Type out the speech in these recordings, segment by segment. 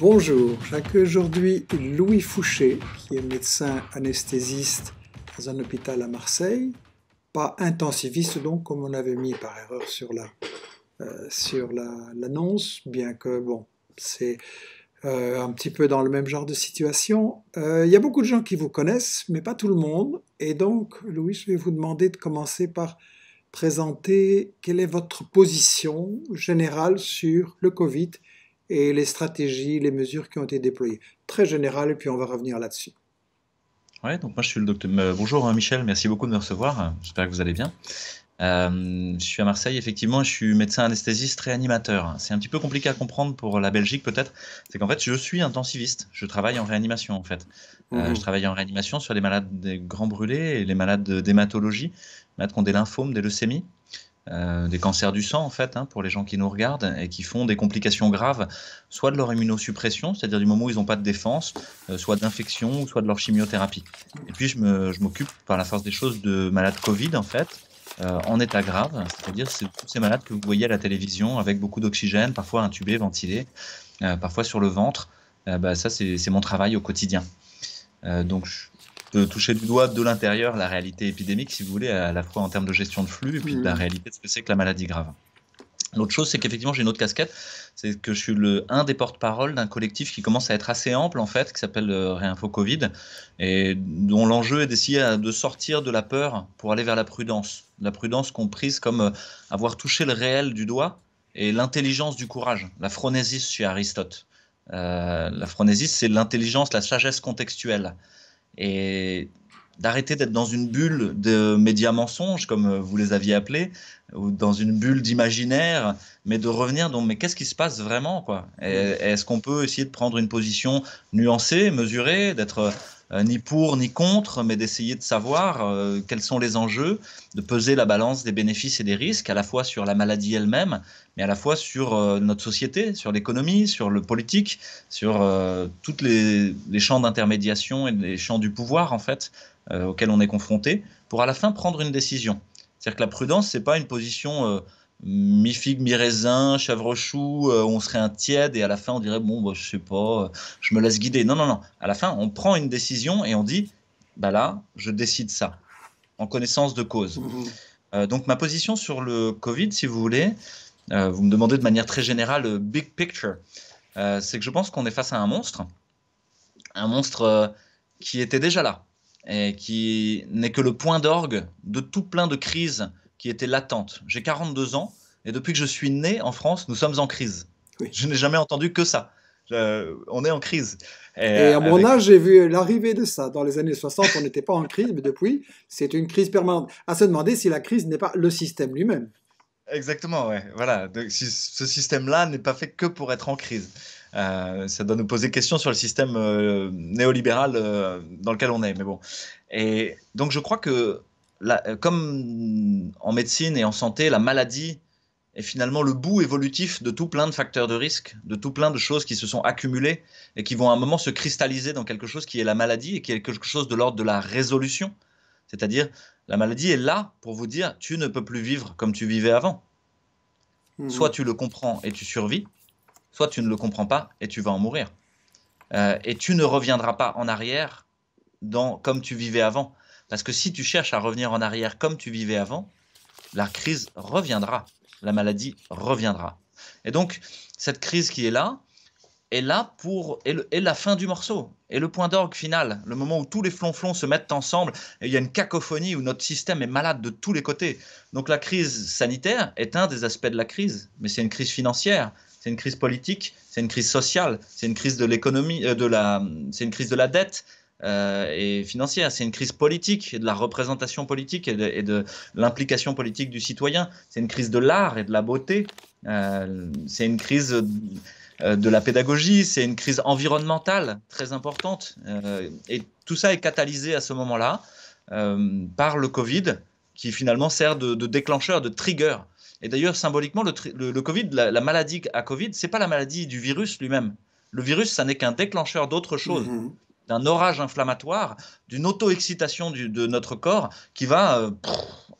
Bonjour, j'accueille aujourd'hui Louis Fouché, qui est médecin anesthésiste dans un hôpital à Marseille, pas intensiviste donc comme on avait mis par erreur sur la euh, sur l'annonce, bien que bon, c'est euh, un petit peu dans le même genre de situation. Euh, il y a beaucoup de gens qui vous connaissent, mais pas tout le monde, et donc Louis, je vais vous demander de commencer par présenter quelle est votre position générale sur le Covid et les stratégies, les mesures qui ont été déployées. Très général, et puis on va revenir là-dessus. Ouais, donc moi je suis le docteur. Euh, bonjour hein, Michel, merci beaucoup de me recevoir. J'espère que vous allez bien. Euh, je suis à Marseille, effectivement, je suis médecin anesthésiste réanimateur. C'est un petit peu compliqué à comprendre pour la Belgique peut-être. C'est qu'en fait, je suis intensiviste. Je travaille en réanimation en fait. Euh, mhm. je travaille en réanimation sur les malades des grands brûlés et les malades d'hématologie, malades qui ont des lymphomes, des leucémies. Euh, des cancers du sang en fait, hein, pour les gens qui nous regardent et qui font des complications graves, soit de leur immunosuppression, c'est-à-dire du moment où ils n'ont pas de défense, euh, soit d'infection, soit de leur chimiothérapie. Et puis je m'occupe par la force des choses de malades Covid en fait, euh, en état grave, c'est-à-dire c'est tous ces malades que vous voyez à la télévision avec beaucoup d'oxygène, parfois intubés, ventilés, parfois sur le ventre. Bah, ça c'est mon travail au quotidien. donc de toucher du doigt de l'intérieur la réalité épidémique, si vous voulez, à la fois en termes de gestion de flux et puis de la mhm. réalité de ce que c'est que la maladie grave. L'autre chose, c'est qu'effectivement, j'ai une autre casquette, c'est que je suis le, un des porte-parole d'un collectif qui commence à être assez ample, en fait, qui s'appelle RéinfoCovid, euh, Réinfo Covid, et dont l'enjeu est d'essayer euh, de sortir de la peur pour aller vers la prudence. La prudence comprise comme euh, avoir touché le réel du doigt et l'intelligence du courage, la phronésis chez Aristote. la phronésis, c'est l'intelligence, la sagesse contextuelle et d'arrêter d'être dans une bulle de médias mensonges, comme euh, vous les aviez appelés, ou dans une bulle d'imaginaire, mais de revenir dans mais qu'est-ce qui se passe vraiment quoi Est-ce qu'on peut essayer de prendre une position nuancée, mesurée, d'être euh, ni pour ni contre, mais d'essayer de savoir euh, quels sont les enjeux, de peser la balance des bénéfices et des risques, à la fois sur la maladie elle-même, mais à la fois sur euh, notre société, sur l'économie, sur le politique, sur tous les, champs d'intermédiation et les champs du pouvoir, en fait, auxquels on est confronté, pour à la fin prendre une décision. C'est-à-dire que la prudence, ce n'est pas une position mi-figue, mi-raisin, chèvre-chou, euh, on serait un tiède et à la fin on dirait bon, bah, je sais pas, euh, je me laisse guider. Non, non, non. À la fin, on prend une décision et on dit bah là, je décide ça en connaissance de cause. Mmh. Euh, donc ma position sur le Covid, si vous voulez, vous me demandez de manière très générale, big picture, c'est que je pense qu'on est face à un monstre, un monstre qui était déjà là et qui n'est que le point d'orgue de tout plein de crises qui était latente. J'ai 42 ans et depuis que je suis né en France, nous sommes en crise. Je n'ai jamais entendu que ça. on est en crise. Et, à mon âge, j'ai vu l'arrivée de ça. Dans les années 60, on n'était pas en crise, mais depuis, c'est une crise permanente. À se demander si la crise n'est pas le système lui-même. Exactement, ouais. Voilà. Donc, si ce système-là n'est pas fait que pour être en crise. Euh, ça doit nous poser question sur le système euh, néolibéral euh, dans lequel on est. Mais bon. Et donc, je crois que euh, comme en médecine et en santé, la maladie est finalement le bout évolutif de tout plein de facteurs de risque, de tout plein de choses qui se sont accumulées et qui vont à un moment se cristalliser dans quelque chose qui est la maladie et qui est quelque chose de l'ordre de la résolution. C'est-à-dire, la maladie est là pour vous dire, tu ne peux plus vivre comme tu vivais avant. Mhm. Soit tu le comprends et tu survis, soit tu ne le comprends pas et tu vas en mourir. Euh, et tu ne reviendras pas en arrière dans comme tu vivais avant. Parce que si tu cherches à revenir en arrière comme tu vivais avant, la crise reviendra, la maladie reviendra. Et donc, cette crise qui est là, est là pour est, la fin du morceau, est le point d'orgue final, le moment où tous les flonflons se mettent ensemble et il y a une cacophonie où notre système est malade de tous les côtés. Donc la crise sanitaire est un des aspects de la crise, mais c'est une crise financière, c'est une crise politique, c'est une crise sociale, c'est une crise de l'économie, euh, de la, c'est une crise de la dette, euh, et financière. C'est une crise politique et de la représentation politique et de, l'implication politique du citoyen. C'est une crise de l'art et de la beauté. Euh, c'est une crise euh, de la pédagogie. C'est une crise environnementale très importante. et tout ça est catalysé à ce moment-là par le Covid, qui finalement sert de, déclencheur, de trigger. Et d'ailleurs, symboliquement, le, Covid, la, maladie à Covid, c'est pas la maladie du virus lui-même. Le virus, ça n'est qu'un déclencheur d'autre chose. Mm-hmm d'un orage inflammatoire, d'une auto-excitation de notre corps qui va euh,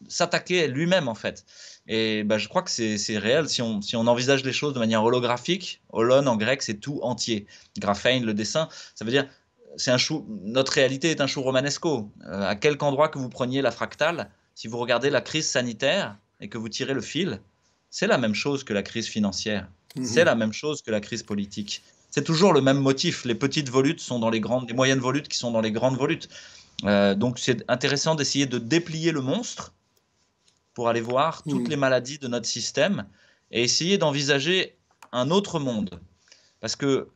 s'attaquer lui-même en fait. Et ben je crois que c'est réel si on, si on envisage les choses de manière holographique. Holon en grec, c'est tout entier. Graphène », le dessin, ça veut dire c'est un chou, notre réalité est un chou romanesco. Euh, à quelque endroit que vous preniez la fractale, si vous regardez la crise sanitaire et que vous tirez le fil, c'est la même chose que la crise financière. Mhm. C'est la même chose que la crise politique c'est toujours le même motif. Les petites volutes sont dans les grandes, les moyennes volutes qui sont dans les grandes volutes. Euh, donc c'est intéressant d'essayer de déplier le monstre pour aller voir toutes les maladies de notre système et essayer d'envisager un autre monde. Parce que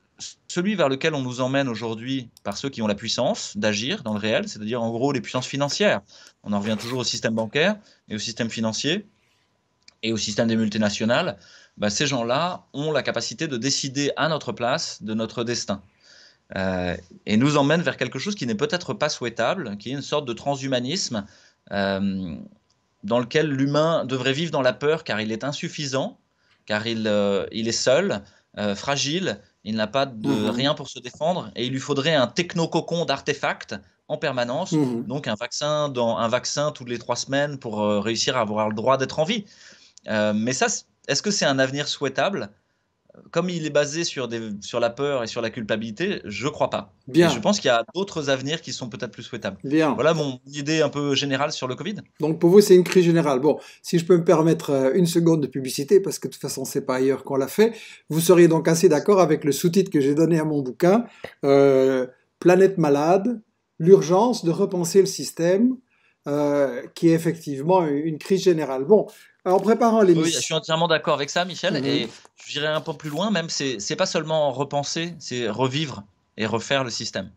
celui vers lequel on nous emmène aujourd'hui par ceux qui ont la puissance d'agir dans le réel, c'est-à-dire en gros les puissances financières. On en revient toujours au système bancaire et au système financier et au système des multinationales, bah, ces gens-là ont la capacité de décider à notre place de notre destin. Euh, et nous emmènent vers quelque chose qui n'est peut-être pas souhaitable, qui est une sorte de transhumanisme euh, dans lequel l'humain devrait vivre dans la peur car il est insuffisant, car il, euh, il est seul, fragile, il n'a pas de mhm. rien pour se défendre et il lui faudrait un technococon d'artefact d'artefacts en permanence, mhm. donc un vaccin, dans, un vaccin toutes les trois semaines pour réussir à avoir le droit d'être en vie. Euh, mais ça, est-ce que c'est un avenir souhaitable Comme il est basé sur, sur la peur et sur la culpabilité, je crois pas. je pense qu'il y a d'autres avenirs qui sont peut-être plus souhaitables. Voilà mon idée un peu générale sur le Covid. Donc pour vous, c'est une crise générale. Bon, si je peux me permettre euh, une seconde de publicité, parce que de toute façon, c'est pas ailleurs qu'on l'a fait, vous seriez donc assez d'accord avec le sous-titre que j'ai donné à mon bouquin, euh, Planète malade, l'urgence de repenser le système. qui est effectivement une crise générale. Bon, en préparant l'émission. Oui, je suis entièrement d'accord avec ça, Michel. Mhm. et Et dirais un peu plus loin, même, c'est pas seulement repenser, c'est revivre et refaire le système.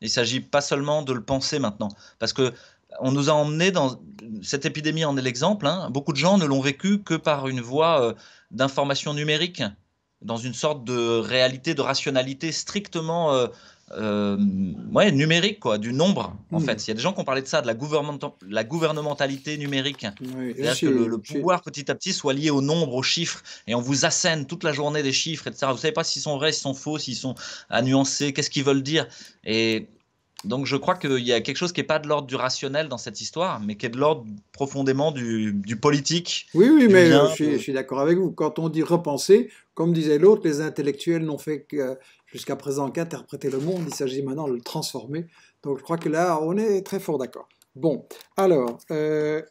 Il s'agit pas seulement de le penser maintenant. Parce que on nous a emmené dans cette épidémie en est l'exemple. Hein. beaucoup de gens ne l'ont vécu que par une voie euh, d'information numérique, dans une sorte de réalité, de rationalité strictement euh, euh, numérique, quoi, du nombre, en hmm. fait. Il y a des gens qui ont parlé de ça, de la, gouvernementalité, numérique. C'est-à-dire que le, pouvoir, petit à petit, soit lié au nombre, aux chiffres, et on vous assène toute la journée des chiffres, etc. Vous ne savez pas s'ils sont vrais, s'ils sont faux, s'ils sont à nuancer, qu'est-ce qu'ils veulent dire. Et donc je crois qu'il y a quelque chose qui n'est pas de l'ordre du rationnel dans cette histoire, mais qui est de l'ordre profondément du, politique. Oui, oui, mais je suis d'accord avec vous. Quand on dit repenser, comme disait l'autre, les intellectuels n'ont fait que jusqu'à présent qu'interpréter le monde, il s'agit maintenant de le transformer. Donc je crois que là, on est très fort d'accord. Bon, alors, euh,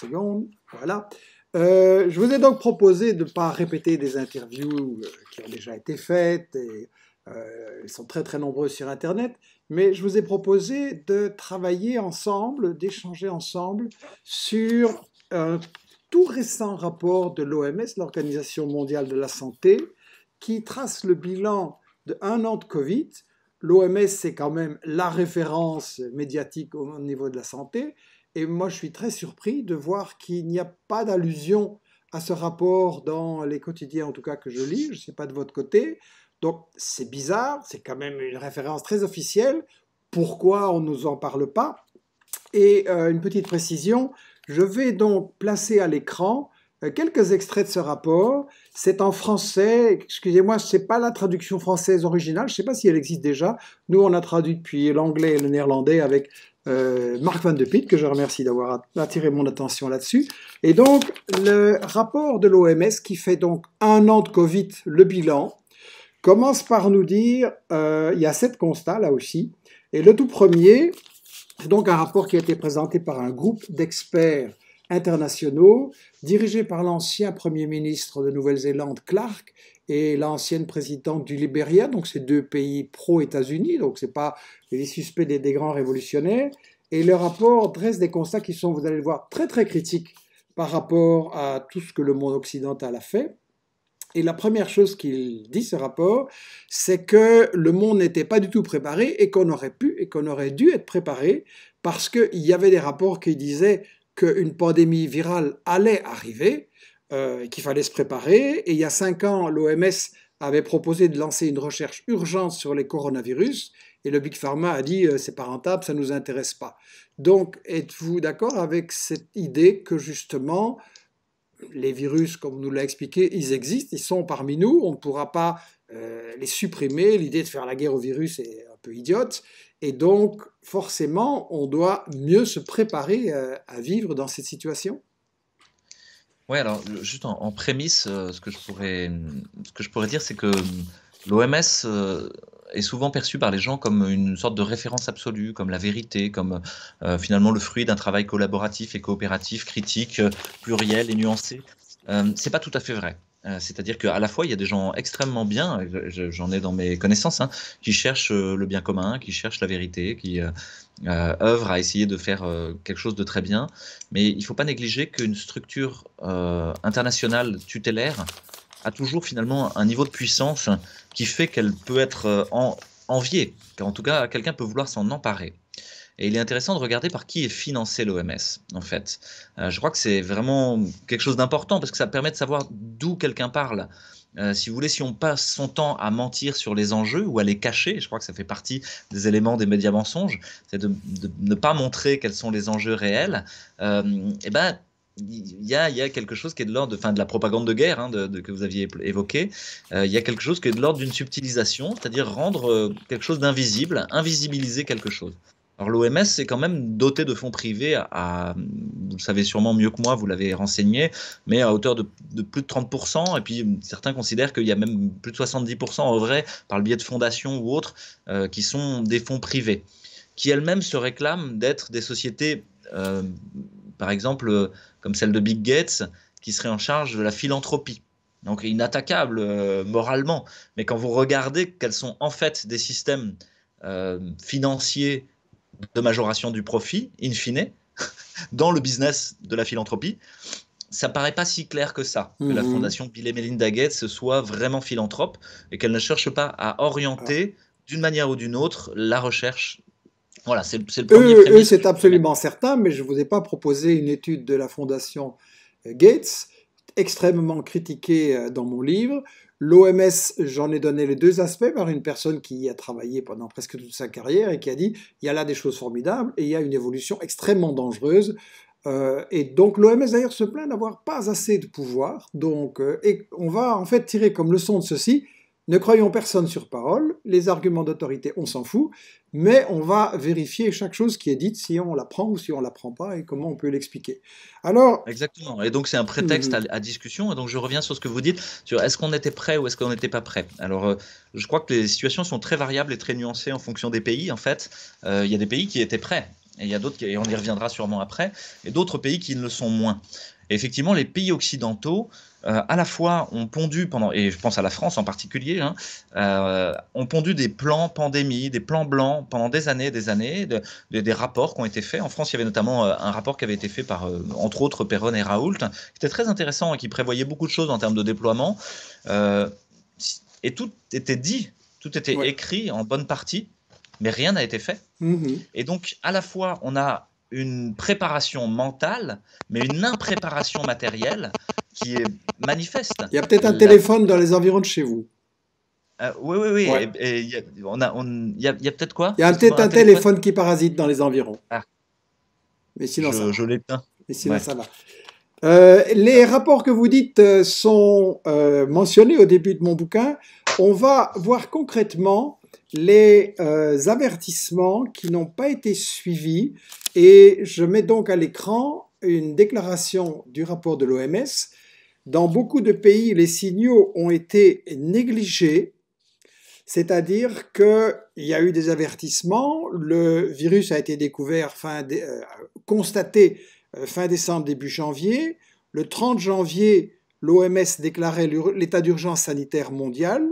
seconde, voilà. Euh, je vous ai donc proposé de ne pas répéter des interviews euh, qui ont déjà été faites, et, elles euh, sont très très nombreuses sur Internet, mais je vous ai proposé de travailler ensemble, d'échanger ensemble sur un tout récent rapport de l'OMS, l'Organisation mondiale de la santé, qui trace le bilan de un an de Covid. L'OMS, c'est quand même la référence médiatique au niveau de la santé. Et moi, je suis très surpris de voir qu'il n'y a pas d'allusion à ce rapport dans les quotidiens, en tout cas que je lis. Je ne sais pas de votre côté. Donc, c'est bizarre. C'est quand même une référence très officielle. Pourquoi on ne nous en parle pas Et euh, une petite précision. Je vais donc placer à l'écran euh, quelques extraits de ce rapport c'est en français, excusez-moi, ce n'est pas la traduction française originale, je sais pas si elle existe déjà. Nous, on a traduit depuis l'anglais et le néerlandais avec euh, Marc Van de Pitt, que je remercie d'avoir attiré mon attention là-dessus. Et donc, le rapport de l'OMS, qui fait donc un an de Covid, le bilan, commence par nous dire, euh, il y a sept constats là aussi, et le tout premier, c'est donc un rapport qui a été présenté par un groupe d'experts internationaux, dirigés par l'ancien Premier ministre de Nouvelle-Zélande, Clark, et l'ancienne présidente du Libéria, donc ces deux pays pro-États-Unis, donc ce n'est pas les suspects des, des, grands révolutionnaires. Et le rapport dresse des constats qui sont, vous allez le voir, très très critiques par rapport à tout ce que le monde occidental a fait. Et la première chose qu'il dit, ce rapport, c'est que le monde n'était pas du tout préparé et qu'on aurait pu et qu'on aurait dû être préparé parce qu'il y avait des rapports qui disaient qu'une pandémie virale allait arriver, euh, qu'il fallait se préparer. Et il y a cinq ans, l'OMS avait proposé de lancer une recherche urgente sur les coronavirus. Et le Big Pharma a dit euh, c'est pas rentable, ça ne nous intéresse pas. Donc, êtes-vous d'accord avec cette idée que justement, les virus, comme nous l'avez expliqué, ils existent, ils sont parmi nous, on ne pourra pas euh, les supprimer. L'idée de faire la guerre au virus est un peu idiote. Et donc, forcément, on doit mieux se préparer euh, à, vivre dans cette situation. Oui, alors juste en, prémisse, euh, ce, que je pourrais, ce que je pourrais dire, c'est que euh, l'OMS est souvent perçue par les gens comme une sorte de référence absolue, comme la vérité, comme finalement le fruit d'un travail collaboratif et coopératif, critique, pluriel et nuancé. c'est pas tout à fait vrai. Euh, c'est-à-dire qu'à la fois, il y a des gens extrêmement bien, j'en ai dans mes connaissances, hein, qui cherchent euh, le bien commun, qui cherchent la vérité, qui euh, œuvrent à essayer de faire quelque chose de très bien. Mais il ne faut pas négliger qu'une structure internationale tutélaire a toujours finalement un niveau de puissance qui fait qu'elle peut être enviée, car en tout cas, quelqu'un peut vouloir s'en emparer. Et il est intéressant de regarder par qui est financé l'OMS, en fait. Euh, je crois que c'est vraiment quelque chose d'important parce que ça permet de savoir d'où quelqu'un parle. Euh, si vous voulez, si on passe son temps à mentir sur les enjeux ou à les cacher, je crois que ça fait partie des éléments des médias mensonges, c'est de, ne pas montrer quels sont les enjeux réels, euh, et eh ben il y, a, quelque chose qui est de l'ordre de, enfin, de la propagande de guerre hein, que vous aviez évoqué. Euh, il y a quelque chose qui est de l'ordre d'une subtilisation, c'est-à-dire rendre quelque chose d'invisible, invisibiliser quelque chose. Alors l'OMS c'est quand même doté de fonds privés vous le savez sûrement mieux que moi, vous l'avez renseigné, mais à hauteur de, plus de 30%. Et puis certains considèrent qu'il y a même plus de 70% en vrai par le biais de fondations ou autres euh, qui sont des fonds privés, qui elles-mêmes se réclament d'être des sociétés, euh, par exemple euh, comme celle de Big Gates, qui seraient en charge de la philanthropie. Donc inattaquable moralement. Mais quand vous regardez quels sont en fait des systèmes financiers de majoration du profit, in fine, dans le business de la philanthropie, ça paraît pas si clair que ça, que la mhm. fondation Bill et Melinda Gates soit vraiment philanthrope et qu'elle ne cherche pas à orienter d'une manière ou d'une autre la recherche. Voilà, c'est le euh, premier. Eux, c'est absolument certain, mais je ne vous ai pas proposé une étude de la fondation euh, Gates extrêmement critiquée euh, dans mon livre L'OMS, j'en ai donné les deux aspects par une personne qui y a travaillé pendant presque toute sa carrière et qui a dit il y a là des choses formidables et il y a une évolution extrêmement dangereuse. Euh, et donc l'OMS d'ailleurs se plaint d'avoir pas assez de pouvoir. Donc, euh, et on va en fait tirer comme leçon de ceci ne croyons personne sur parole, les arguments d'autorité, on s'en fout, mais on va vérifier chaque chose qui est dite, si on la prend ou si on la prend pas, et comment on peut l'expliquer. Alors... Exactement, et donc c'est un prétexte à, discussion, et donc je reviens sur ce que vous dites, sur est-ce qu'on était prêt ou est-ce qu'on n'était pas prêt. Alors, euh, je crois que les situations sont très variables et très nuancées en fonction des pays, en fait. Euh, il y a des pays qui étaient prêts, il y a d'autres, et on y reviendra sûrement après, et d'autres pays qui ne le sont moins effectivement, les pays occidentaux, euh, à la fois, ont pondu pendant, et je pense à la France en particulier, hein, euh, ont pondu des plans pandémie, des plans blancs pendant des années, des années, des rapports qui ont été faits. En France, il y avait notamment euh, un rapport qui avait été fait par, entre autres, Perron et Raoult, qui était très intéressant et qui prévoyait beaucoup de choses en termes de déploiement. et tout était dit, tout était écrit en bonne partie, mais rien n'a été fait. Mm-hmm. Et donc, à la fois, on a une préparation mentale, mais une impréparation matérielle qui est manifeste. Il y a peut-être un téléphone dans les environs de chez vous. Euh, oui, oui, oui. Il y a, peut-être quoi Il y a peut-être un, téléphone, qui parasite dans les environs. Ah. Mais sinon, je, ça va. Euh, les rapports que vous dites euh, sont mentionnés au début de mon bouquin. On va voir concrètement les euh, avertissements qui n'ont pas été suivis et je mets donc à l'écran une déclaration du rapport de l'OMS. Dans beaucoup de pays, les signaux ont été négligés, c'est-à-dire qu'il y a eu des avertissements, le virus a été découvert, euh, constaté euh, fin décembre, début janvier. Le 30 janvier, l'OMS déclarait l'état d'urgence sanitaire mondial.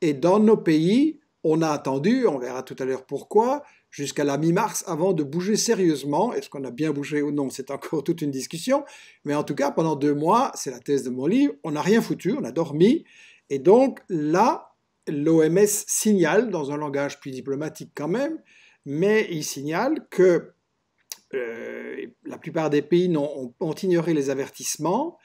Et dans nos pays, on a attendu, on verra tout à l'heure pourquoi, jusqu'à la mi-mars avant de bouger sérieusement. Est-ce qu'on a bien bougé ou non C'est encore toute une discussion. Mais en tout cas, pendant deux mois, c'est la thèse de mon livre, on n'a rien foutu, on a dormi. Et donc là, l'OMS signale, dans un langage plus diplomatique quand même, mais il signale que euh, la plupart des pays ont, ont, ignoré les avertissements.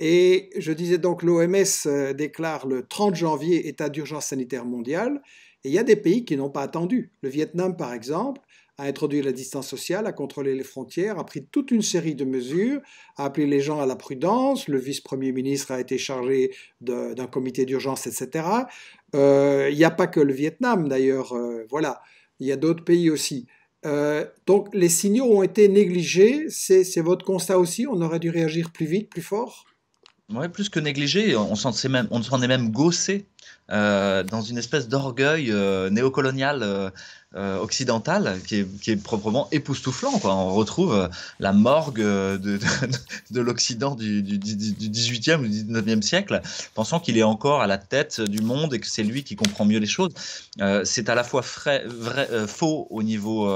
Et je disais donc l'OMS euh, déclare le 30 janvier état d'urgence sanitaire mondiale et il y a des pays qui n'ont pas attendu. Le Vietnam, par exemple, a introduit la distance sociale, a contrôlé les frontières, a pris toute une série de mesures, a appelé les gens à la prudence, le vice-premier ministre a été chargé d'un comité d'urgence, etc. Euh, il n'y a pas que le Vietnam, d'ailleurs, euh, voilà, il y a d'autres pays aussi. Euh, donc les signaux ont été négligés, c'est votre constat aussi, on aurait dû réagir plus vite, plus fort oui, plus que négligé, on s'en est même, on même gaussé euh, dans une espèce d'orgueil euh, néocolonial euh, occidental qui est, qui est, proprement époustouflant. On retrouve la morgue de, l'Occident du, XVIIIe 18e ou 19e siècle, pensant qu'il est encore à la tête du monde et que c'est lui qui comprend mieux les choses. c'est à la fois vrai, faux au niveau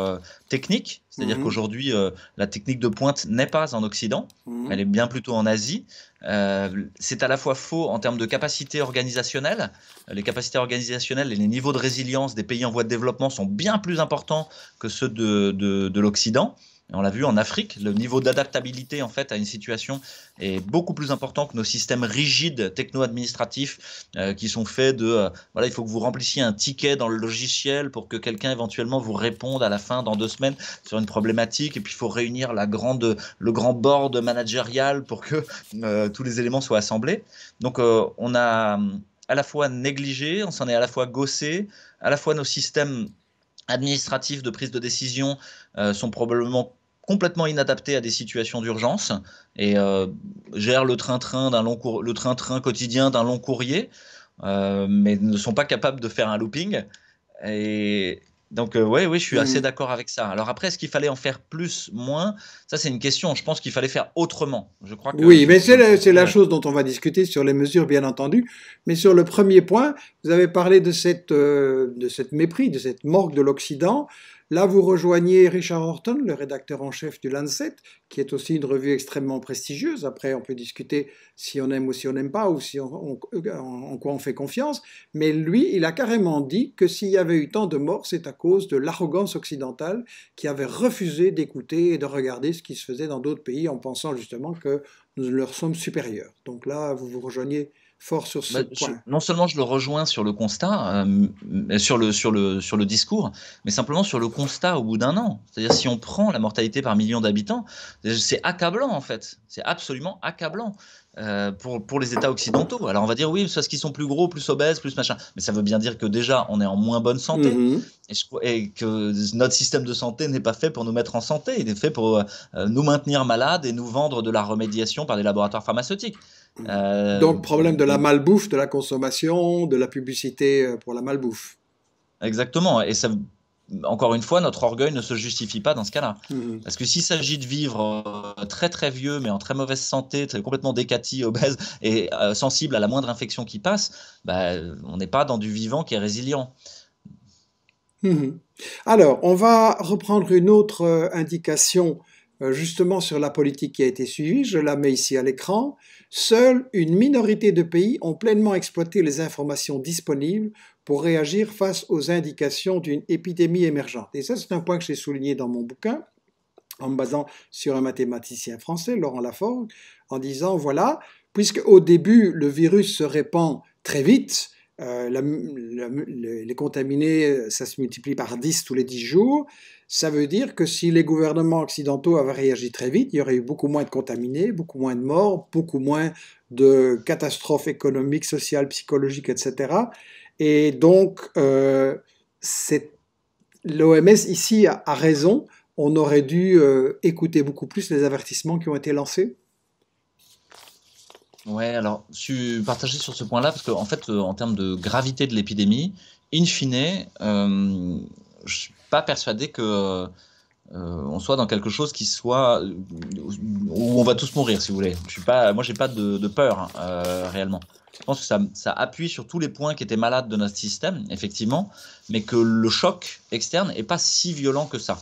technique, c'est-à-dire mhm. qu'aujourd'hui, euh, la technique de pointe n'est pas en Occident, mhm. elle est bien plutôt en Asie. Euh, c'est à la fois faux en termes de capacité organisationnelle. Euh, les capacités organisationnelles et les niveaux de résilience des pays en voie de développement sont bien plus importants que ceux de l'Occident on l'a vu en Afrique, le niveau d'adaptabilité en fait à une situation est beaucoup plus important que nos systèmes rigides techno-administratifs euh, qui sont faits de euh, voilà, il faut que vous remplissiez un ticket dans le logiciel pour que quelqu'un éventuellement vous réponde à la fin dans deux semaines sur une problématique et puis il faut réunir la grande le grand board managérial pour que euh, tous les éléments soient assemblés. Donc on a à la fois négligé, on s'en est à la fois gossé, à la fois nos systèmes administratifs de prise de décision sont probablement complètement inadaptés à des situations d'urgence et euh, gèrent le train-train d'un long le train-train quotidien d'un long courrier, euh, mais ne sont pas capables de faire un looping. Et donc euh, oui, je suis mmh. assez d'accord avec ça. Alors après, est-ce qu'il fallait en faire plus, moins Ça, c'est une question. Je pense qu'il fallait faire autrement. Je crois. Que... Oui, mais c'est la, chose dont on va discuter sur les mesures, bien entendu. Mais sur le premier point, vous avez parlé de cette, de cette mépris, de cette morgue de l'Occident. Là, vous rejoignez Richard Horton, le rédacteur en chef du Lancet, qui est aussi une revue extrêmement prestigieuse. Après, on peut discuter si on aime ou si on n'aime pas, ou en quoi on fait confiance. Mais lui, il a carrément dit que s'il y avait eu tant de morts, c'est à cause de l'arrogance occidentale qui avait refusé d'écouter et de regarder ce qui se faisait dans d'autres pays en pensant justement que nous leur sommes supérieurs. Donc là, vous vous rejoignez fort sur bah, non seulement je le rejoins sur le constat, euh, sur, le, discours, mais simplement sur le constat au bout d'un an. C'est-à-dire si on prend la mortalité par million d'habitants, c'est accablant en fait. C'est absolument accablant. Euh, pour, les États occidentaux. Alors on va dire oui, parce qu'ils sont plus gros, plus obèses, plus machin. Mais ça veut bien dire que déjà, on est en moins bonne santé. Mm-hmm. Et, que notre système de santé n'est pas fait pour nous mettre en santé. Il est fait pour euh, nous maintenir malades et nous vendre de la remédiation par des laboratoires pharmaceutiques. Euh, Donc problème de la malbouffe, de la consommation, de la publicité euh, pour la malbouffe. Exactement. Et ça, encore une fois, notre orgueil ne se justifie pas dans ce cas-là. Mhm. Parce que s'il s'agit de vivre euh, très très vieux, mais en très mauvaise santé, complètement décati, obèse et sensible à la moindre infection qui passe, bah, on n'est pas dans du vivant qui est résilient. Mhm. Alors, on va reprendre une autre indication euh, justement sur la politique qui a été suivie, je la mets ici à l'écran, seule une minorité de pays ont pleinement exploité les informations disponibles pour réagir face aux indications d'une épidémie émergente. Et ça, c'est un point que j'ai souligné dans mon bouquin en me basant sur un mathématicien français, Laurent Laforgue, en disant, voilà, puisque au début, le virus se répand très vite, euh, les contaminés, euh, ça se multiplie par 10 tous les 10 jours ça veut dire que si les gouvernements occidentaux avaient réagi très vite, il y aurait eu beaucoup moins de contaminés, beaucoup moins de morts, beaucoup moins de catastrophes économiques, sociales, psychologiques, etc. Et donc, euh, l'OMS ici a, raison, on aurait dû euh, écouter beaucoup plus les avertissements qui ont été lancés. Ouais, alors je suis partagé sur ce point-là, parce qu'en fait, euh, en termes de gravité de l'épidémie, in fine, euh, je suis pas persuadé que euh, euh, on soit dans quelque chose qui soit euh, où on va tous mourir, si vous voulez. Je suis pas, moi, j'ai pas de, peur hein, réellement. Je pense que ça, ça, appuie sur tous les points qui étaient malades de notre système, effectivement, mais que le choc externe est pas si violent que ça.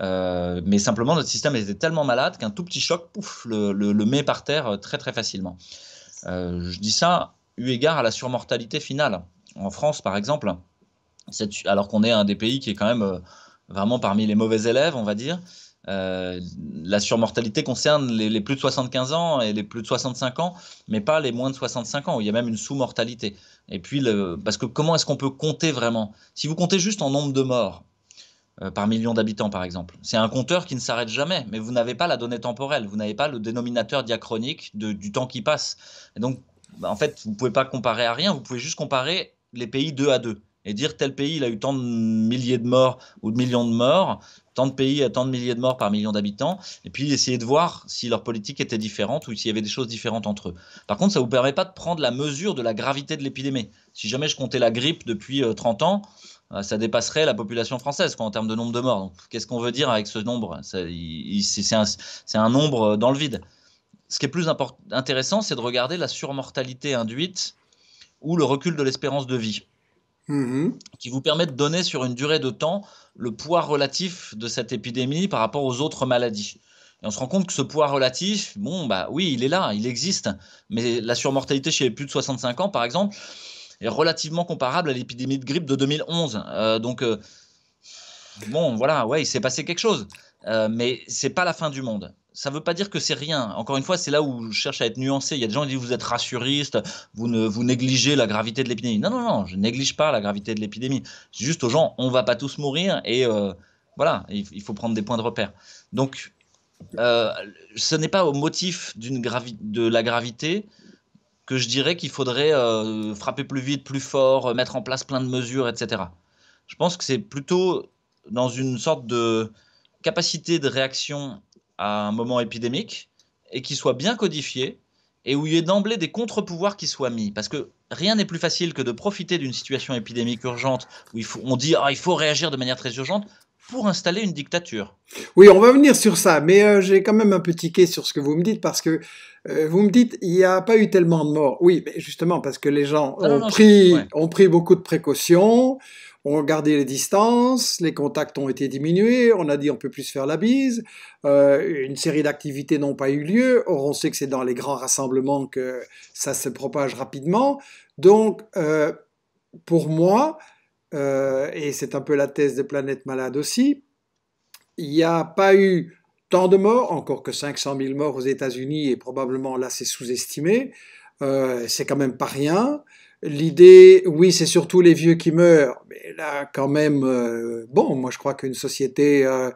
mais simplement, notre système était tellement malade qu'un tout petit choc, pouf, le, le, met par terre très très facilement. je dis ça eu égard à la surmortalité finale. En France, par exemple, alors qu'on est un des pays qui est quand même euh, vraiment parmi les mauvais élèves, on va dire. Euh, la surmortalité concerne les, plus de 75 ans et les plus de 65 ans, mais pas les moins de 65 ans, où il y a même une sous-mortalité. Et puis, le, parce que comment est-ce qu'on peut compter vraiment Si vous comptez juste en nombre de morts euh, par million d'habitants, par exemple, c'est un compteur qui ne s'arrête jamais, mais vous n'avez pas la donnée temporelle, vous n'avez pas le dénominateur diachronique du temps qui passe. Et donc, bah, en fait, vous ne pouvez pas comparer à rien, vous pouvez juste comparer les pays deux à deux et dire tel pays, il a eu tant de milliers de morts ou de millions de morts, tant de pays a tant de milliers de morts par million d'habitants, et puis essayer de voir si leur politique était différente ou s'il y avait des choses différentes entre eux. Par contre, ça ne vous permet pas de prendre la mesure de la gravité de l'épidémie. Si jamais je comptais la grippe depuis 30 euh, ans, euh, ça dépasserait la population française en termes de nombre de morts. qu'est-ce qu'on veut dire avec ce nombre C'est un, nombre euh, dans le vide. Ce qui est plus intéressant, c'est de regarder la surmortalité induite ou le recul de l'espérance de vie. Mhm. qui vous permet de donner sur une durée de temps le poids relatif de cette épidémie par rapport aux autres maladies. Et on se rend compte que ce poids relatif, bon, bah oui, il est là, il existe, mais la surmortalité chez les plus de 65 ans, par exemple, est relativement comparable à l'épidémie de grippe de 2011. Euh, donc, euh, bon, voilà, ouais, il s'est passé quelque chose, euh, mais c'est pas la fin du monde ça ne veut pas dire que c'est rien. Encore une fois, c'est là où je cherche à être nuancé. Il y a des gens qui disent vous êtes rassuriste, vous, ne, vous négligez la gravité de l'épidémie. Non, non, non, je néglige pas la gravité de l'épidémie. Juste aux gens, on va pas tous mourir et euh, voilà, il, faut prendre des points de repère. Donc, euh, ce n'est pas au motif de la gravité que je dirais qu'il faudrait euh, frapper plus vite, plus fort, mettre en place plein de mesures, etc. Je pense que c'est plutôt dans une sorte de capacité de réaction à un moment épidémique et qui soit bien codifié et où il y ait d'emblée des contre-pouvoirs qui soient mis. Parce que rien n'est plus facile que de profiter d'une situation épidémique urgente où il faut, on dit ah, il faut réagir de manière très urgente pour installer une dictature. Oui, on va venir sur ça, mais euh, j'ai quand même un petit quai sur ce que vous me dites parce que euh, vous me dites il n'y a pas eu tellement de morts. Oui, mais justement parce que les gens ont, pris, ont pris beaucoup de précautions, on gardé les distances, les contacts ont été diminués, on a dit on peut plus faire la bise, euh, une série d'activités n'ont pas eu lieu, or on sait que c'est dans les grands rassemblements que ça se propage rapidement. Donc, euh, pour moi, euh, et c'est un peu la thèse de Planète Malade aussi, il n'y a pas eu tant de morts, encore que 500 000 morts aux États-Unis, et probablement là c'est sous-estimé, c'est quand même pas rien. L'idée, oui, c'est surtout les vieux qui meurent, mais là, quand même, euh, bon, moi je crois qu'une société euh,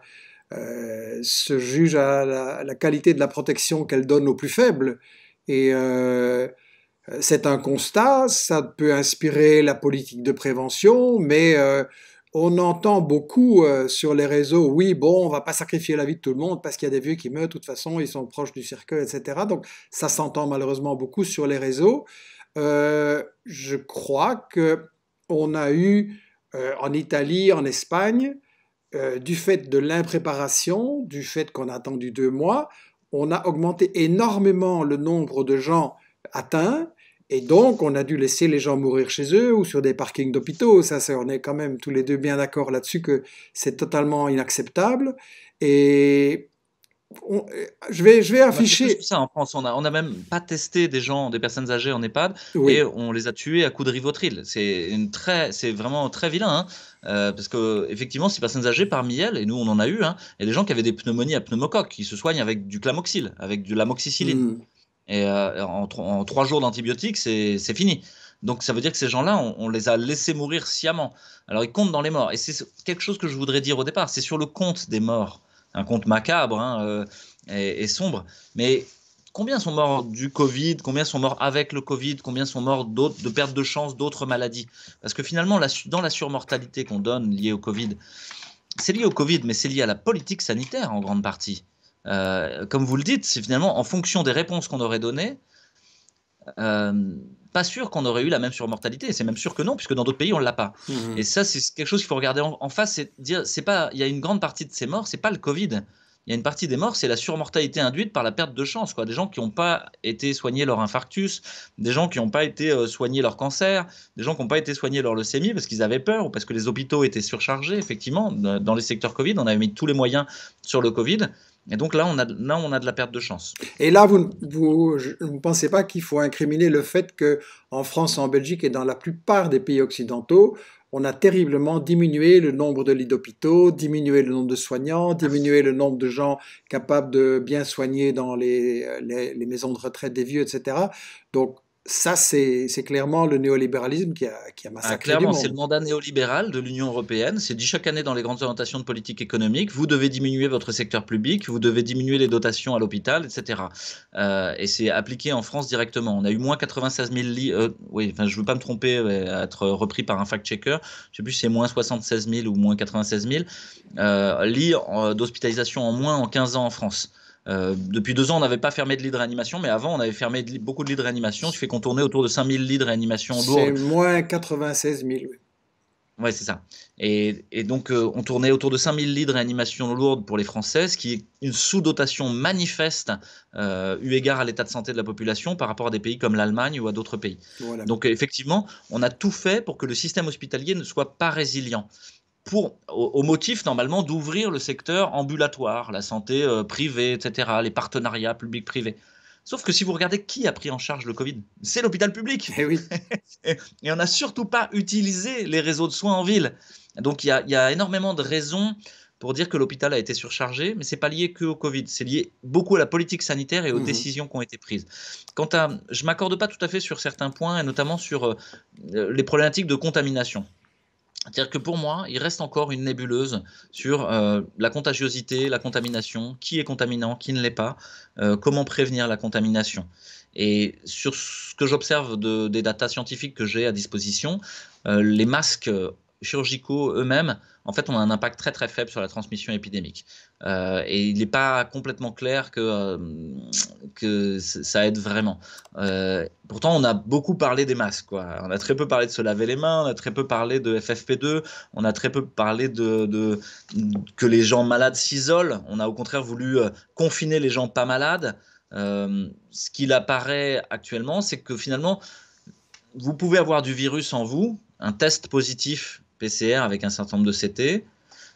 euh, se juge à la, qualité de la protection qu'elle donne aux plus faibles. Et c'est un constat, ça peut inspirer la politique de prévention, mais on entend beaucoup sur les réseaux, oui, bon, on va pas sacrifier la vie de tout le monde parce qu'il y a des vieux qui meurent, de toute façon, ils sont proches du cercueil, etc. Donc ça s'entend malheureusement beaucoup sur les réseaux. Euh, je crois que a eu euh, en Italie, en Espagne, euh, du fait de l'impréparation, du fait qu'on a attendu deux mois, on a augmenté énormément le nombre de gens atteints. Et donc, on a dû laisser les gens mourir chez eux ou sur des parkings d'hôpitaux. Ça, on est quand même tous les deux bien d'accord là-dessus que c'est totalement inacceptable. Et euh, je vais, je vais afficher. ça en France, on a, même pas testé des gens, des personnes âgées en EHPAD, et on les a tués à coups de rivotril. C'est très, c'est vraiment très vilain, hein. euh, parce que effectivement, ces personnes âgées, parmi elles, et nous on en a eu, hein, il y a des gens qui avaient des pneumonies à pneumocoque, qui se soignent avec du clamoxyl, avec de l'amoxicilline, hmm. et euh, en, trois jours d'antibiotiques, c'est, fini. Donc ça veut dire que ces gens-là, on, on, les a laissés mourir sciemment. Alors ils comptent dans les morts, et c'est quelque chose que je voudrais dire au départ, c'est sur le compte des morts un conte macabre hein, euh, et, sombre. Mais combien sont morts du Covid, combien sont morts avec le Covid, combien sont morts d'autres, de perte de chance d'autres maladies. Parce que finalement, dans la surmortalité qu'on donne liée au Covid, c'est lié au Covid, mais c'est lié à la politique sanitaire en grande partie. Euh, comme vous le dites, c'est finalement en fonction des réponses qu'on aurait données, euh, pas sûr qu'on aurait eu la même surmortalité. C'est même sûr que non, puisque dans d'autres pays, on ne l'a pas. Mmh. Et ça, c'est quelque chose qu'il faut regarder en, face. C'est dire, c'est pas, il y a une grande partie de ces morts, c'est pas le Covid. Il y a une partie des morts, c'est la surmortalité induite par la perte de chance. Quoi. Des gens qui n'ont pas été soignés leur infarctus, des gens qui n'ont pas été euh, soignés leur cancer, des gens qui n'ont pas été soignés leur leucémie parce qu'ils avaient peur ou parce que les hôpitaux étaient surchargés. Effectivement, dans les secteurs Covid, on avait mis tous les moyens sur le Covid. Et donc là, on a, là, on a de la perte de chance. Et là, vous ne pensez pas qu'il faut incriminer le fait que en France, en Belgique et dans la plupart des pays occidentaux, on a terriblement diminué le nombre de lits d'hôpitaux, diminué le nombre de soignants, diminué le nombre de gens capables de bien soigner dans les, les maisons de retraite des vieux, etc. Donc ça, c'est clairement le néolibéralisme qui a, qui a massacré. Ah, clairement, c'est le mandat néolibéral de l'Union européenne. C'est dit chaque année dans les grandes orientations de politique économique vous devez diminuer votre secteur public, vous devez diminuer les dotations à l'hôpital, etc. Euh, et c'est appliqué en France directement. On a eu moins 96 000 lits. oui, enfin, je ne veux pas me tromper, euh, être repris par un fact-checker. Je ne sais plus si c'est moins 76 000 ou moins 96 000 euh, lits d'hospitalisation en moins en 15 ans en France. Euh, depuis deux ans, on n'avait pas fermé de lits de réanimation, mais avant, on avait fermé beaucoup de lits de réanimation, ce qui fait qu'on tournait autour de 5000 lits de réanimation lourde. C'est moins 96 000, oui. Ouais, c'est ça. Et, donc, euh, on tournait autour de 5000 lits de réanimation lourde pour les Françaises, ce qui est une sous-dotation manifeste euh, eu égard à l'état de santé de la population par rapport à des pays comme l'Allemagne ou à d'autres pays. Donc, effectivement, on a tout fait pour que le système hospitalier ne soit pas résilient pour, au, motif normalement d'ouvrir le secteur ambulatoire, la santé euh, privée, etc., les partenariats publics-privés. Sauf que si vous regardez qui a pris en charge le Covid, c'est l'hôpital public. Et, eh oui. et on n'a surtout pas utilisé les réseaux de soins en ville. Donc il y, y a, énormément de raisons pour dire que l'hôpital a été surchargé, mais c'est pas lié qu'au Covid, c'est lié beaucoup à la politique sanitaire et aux mmh. décisions qui ont été prises. Quant à, je m'accorde pas tout à fait sur certains points, et notamment sur euh, les problématiques de contamination. C'est-à-dire que pour moi, il reste encore une nébuleuse sur euh, la contagiosité, la contamination, qui est contaminant, qui ne l'est pas, euh, comment prévenir la contamination. Et sur ce que j'observe de, des datas scientifiques que j'ai à disposition, euh, les masques chirurgicaux eux-mêmes, en fait, on a un impact très très faible sur la transmission épidémique. Euh, et il n'est pas complètement clair que, euh, que ça aide vraiment. Euh, pourtant, on a beaucoup parlé des masques. Quoi. On a très peu parlé de se laver les mains, on a très peu parlé de FFP2, on a très peu parlé de, de que les gens malades s'isolent. On a au contraire voulu confiner les gens pas malades. ce qu'il apparaît actuellement, c'est que finalement, vous pouvez avoir du virus en vous, un test positif PCR avec un certain nombre de CT,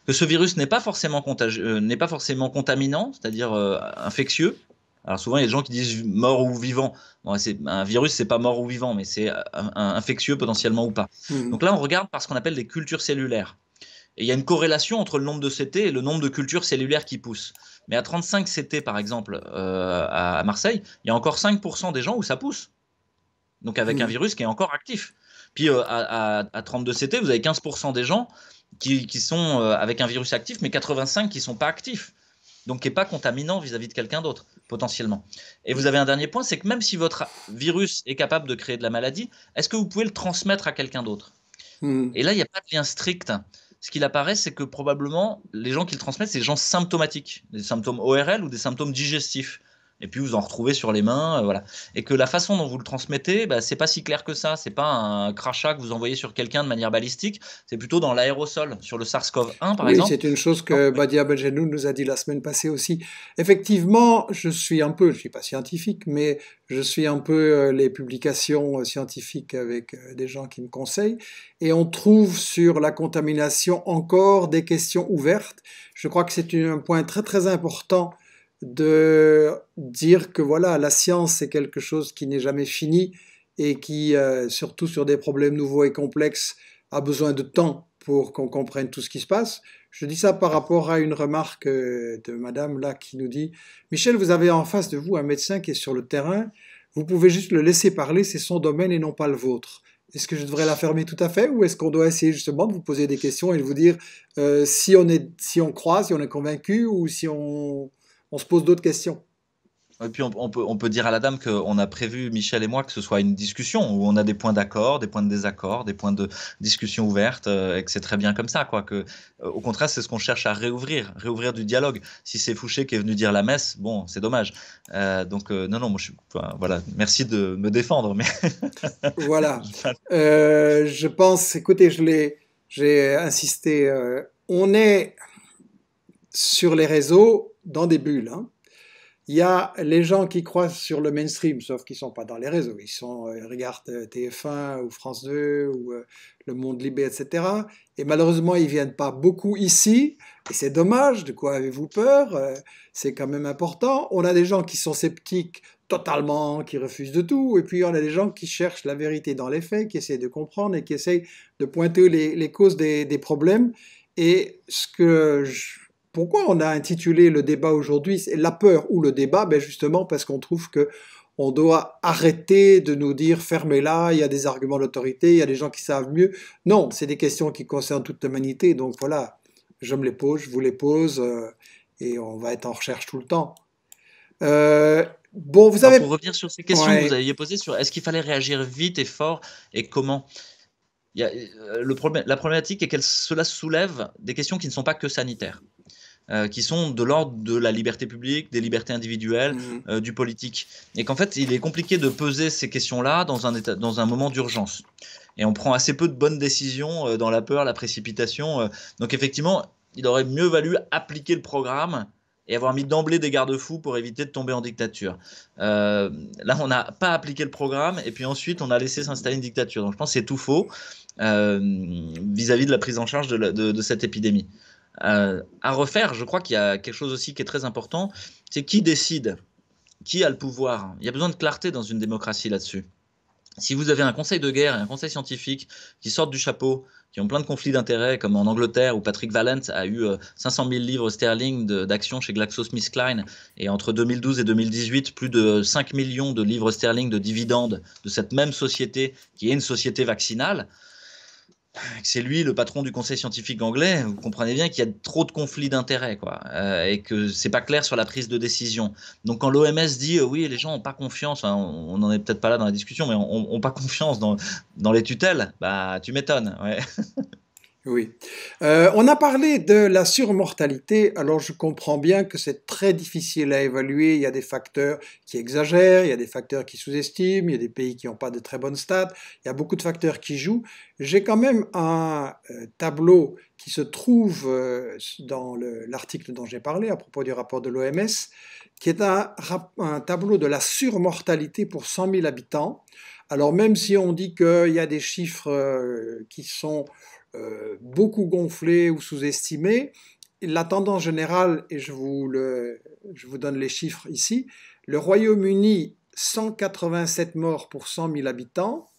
que ce virus n'est pas forcément, euh, n'est pas forcément contaminant, c'est-à-dire euh, infectieux. Alors souvent, il y a des gens qui disent mort ou vivant. c'est, un virus, c'est pas mort ou vivant, mais c'est euh, infectieux potentiellement ou pas. Mmh. Donc là, on regarde par ce qu'on appelle des cultures cellulaires. Et il y a une corrélation entre le nombre de CT et le nombre de cultures cellulaires qui poussent. Mais à 35 CT, par exemple, à Marseille, il y a encore 5% des gens où ça pousse. Donc avec mmh. un virus qui est encore actif. Puis euh, à, 32CT, vous avez 15% des gens qui, sont euh, avec un virus actif, mais 85 qui ne sont pas actifs. Donc qui n'est pas contaminant vis-à-vis de quelqu'un d'autre, potentiellement. Et vous avez un dernier point, c'est que même si votre virus est capable de créer de la maladie, est-ce que vous pouvez le transmettre à quelqu'un d'autre hmm. Et là, il n'y a pas de lien strict ce qu'il apparaît, c'est que probablement les gens qui le transmettent, c'est des gens symptomatiques, des symptômes ORL ou des symptômes digestifs et puis vous en retrouvez sur les mains, euh, voilà. Et que la façon dont vous le transmettez, bah, c'est pas si clair que ça. C'est pas un crachat que vous envoyez sur quelqu'un de manière balistique. C'est plutôt dans l'aérosol, sur le SARS-CoV-1 par oui, exemple. C'est une chose que Badia Benjenou nous a dit la semaine passée aussi. Effectivement, je suis un peu, je suis pas scientifique, mais je suis un peu euh, les publications euh, scientifiques avec des gens qui me conseillent, et on trouve sur la contamination encore des questions ouvertes. Je crois que c'est un point très très important de dire que voilà, la science c'est quelque chose qui n'est jamais fini et qui, euh, surtout sur des problèmes nouveaux et complexes, a besoin de temps pour qu'on comprenne tout ce qui se passe. Je dis ça par rapport à une remarque euh, de madame là qui nous dit Michel, vous avez en face de vous un médecin qui est sur le terrain, vous pouvez juste le laisser parler, c'est son domaine et non pas le vôtre. Est-ce que je devrais la fermer tout à fait ou est-ce qu'on doit essayer justement de vous poser des questions et de vous dire euh, si on est, si on croit, si on est convaincu ou si on on se pose d'autres questions. Et puis on, peut, dire à la dame qu'on a prévu, Michel et moi, que ce soit une discussion où on a des points d'accord, des points de désaccord, des points de discussion ouverte, euh, et que c'est très bien comme ça. Quoi, euh, au contraire, c'est ce qu'on cherche à réouvrir, réouvrir du dialogue. Si c'est Fouché qui est venu dire la messe, bon, c'est dommage. Euh, donc, non, non, moi, je voilà, merci de me défendre. Mais... voilà. je pense, écoutez, je l'ai, j'ai insisté, on est sur les réseaux dans des bulles. Hein. Il y a les gens qui croient sur le mainstream, sauf qu'ils ne sont pas dans les réseaux. Ils, sont, euh, regardent euh, TF1 ou France 2 ou euh, Le Monde Libé, etc. Et malheureusement, ils ne viennent pas beaucoup ici. Et c'est dommage. De quoi avez-vous peur C'est quand même important. On a des gens qui sont sceptiques totalement, qui refusent de tout. Et puis, on a des gens qui cherchent la vérité dans les faits, qui essaient de comprendre et qui essaient de pointer les, causes des, des problèmes. Et ce que je, pourquoi on a intitulé le débat aujourd'hui la peur ou le débat ben Justement parce qu'on trouve que on doit arrêter de nous dire fermez-la, il y a des arguments d'autorité, il y a des gens qui savent mieux. Non, c'est des questions qui concernent toute l'humanité. Donc voilà, je me les pose, je vous les pose, euh, et on va être en recherche tout le temps. Euh, bon, vous avez. pour revenir sur ces questions que vous aviez posées sur est-ce qu'il fallait réagir vite et fort et comment euh, le problème, la problématique est qu'elle cela soulève des questions qui ne sont pas que sanitaires. Euh, qui sont de l'ordre de la liberté publique, des libertés individuelles, mhm. euh, du politique. Et qu'en fait, il est compliqué de peser ces questions-là dans un, moment d'urgence. Et on prend assez peu de bonnes décisions euh, dans la peur, la précipitation. Donc effectivement, il aurait mieux valu appliquer le programme et avoir mis d'emblée des garde-fous pour éviter de tomber en dictature. là, on n'a pas appliqué le programme, et puis ensuite, on a laissé s'installer une dictature. Donc je pense que c'est tout faux vis-à-vis de la prise en charge de cette épidémie. Euh, à, refaire. Je crois qu'il y a quelque chose aussi qui est très important, c'est qui décide, qui a le pouvoir. Il y a besoin de clarté dans une démocratie là-dessus. Si vous avez un conseil de guerre et un conseil scientifique qui sortent du chapeau, qui ont plein de conflits d'intérêts, comme en Angleterre où Patrick Valent a eu 500 euh, 000 livres sterling d'action chez GlaxoSmithKline, et entre 2012 et 2018, plus de 5 millions de livres sterling de dividendes de cette même société, qui est une société vaccinale, c'est lui le patron du conseil scientifique anglais, vous comprenez bien qu'il y a trop de conflits d'intérêts quoi, euh, et que c'est pas clair sur la prise de décision. Donc quand l'OMS dit euh, oui, les gens n'ont pas confiance, hein, on n'en est peut-être pas là dans la discussion, mais on n'ont pas confiance dans, les tutelles, bah tu m'étonnes. Oui. Euh, on a parlé de la surmortalité, alors je comprends bien que c'est très difficile à évaluer, il y a des facteurs qui exagèrent, il y a des facteurs qui sous-estiment, il y a des pays qui n'ont pas de très bonnes stats, il y a beaucoup de facteurs qui jouent. J'ai quand même un euh, tableau qui se trouve euh, dans l'article dont j'ai parlé à propos du rapport de l'OMS, qui est un, un tableau de la surmortalité pour 100 000 habitants. Alors même si on dit qu'il y a des chiffres qui sont euh, beaucoup gonflé ou sous-estimé. La tendance générale, et je vous, je vous donne les chiffres ici, le Royaume-Uni, 187 morts pour 100 000 habitants,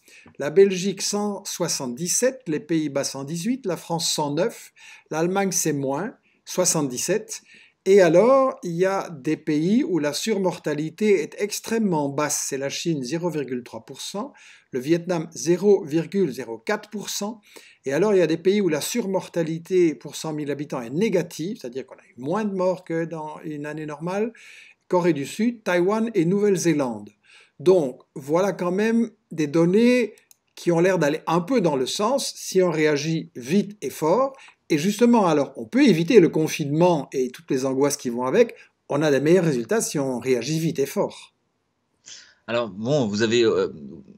la Belgique 177, les Pays-Bas 118, la France 109, l'Allemagne c'est moins, 77, et alors, il y a des pays où la surmortalité est extrêmement basse. C'est la Chine 0,3%, le Vietnam 0,04%, et alors, il y a des pays où la surmortalité pour 100 000 habitants est négative, c'est-à-dire qu'on a eu moins de morts que dans une année normale, Corée du Sud, Taïwan et Nouvelle-Zélande. Donc, voilà quand même des données qui ont l'air d'aller un peu dans le sens si on réagit vite et fort. Et justement, alors, on peut éviter le confinement et toutes les angoisses qui vont avec. On a des meilleurs résultats si on réagit vite et fort. Alors, bon, vous avez euh,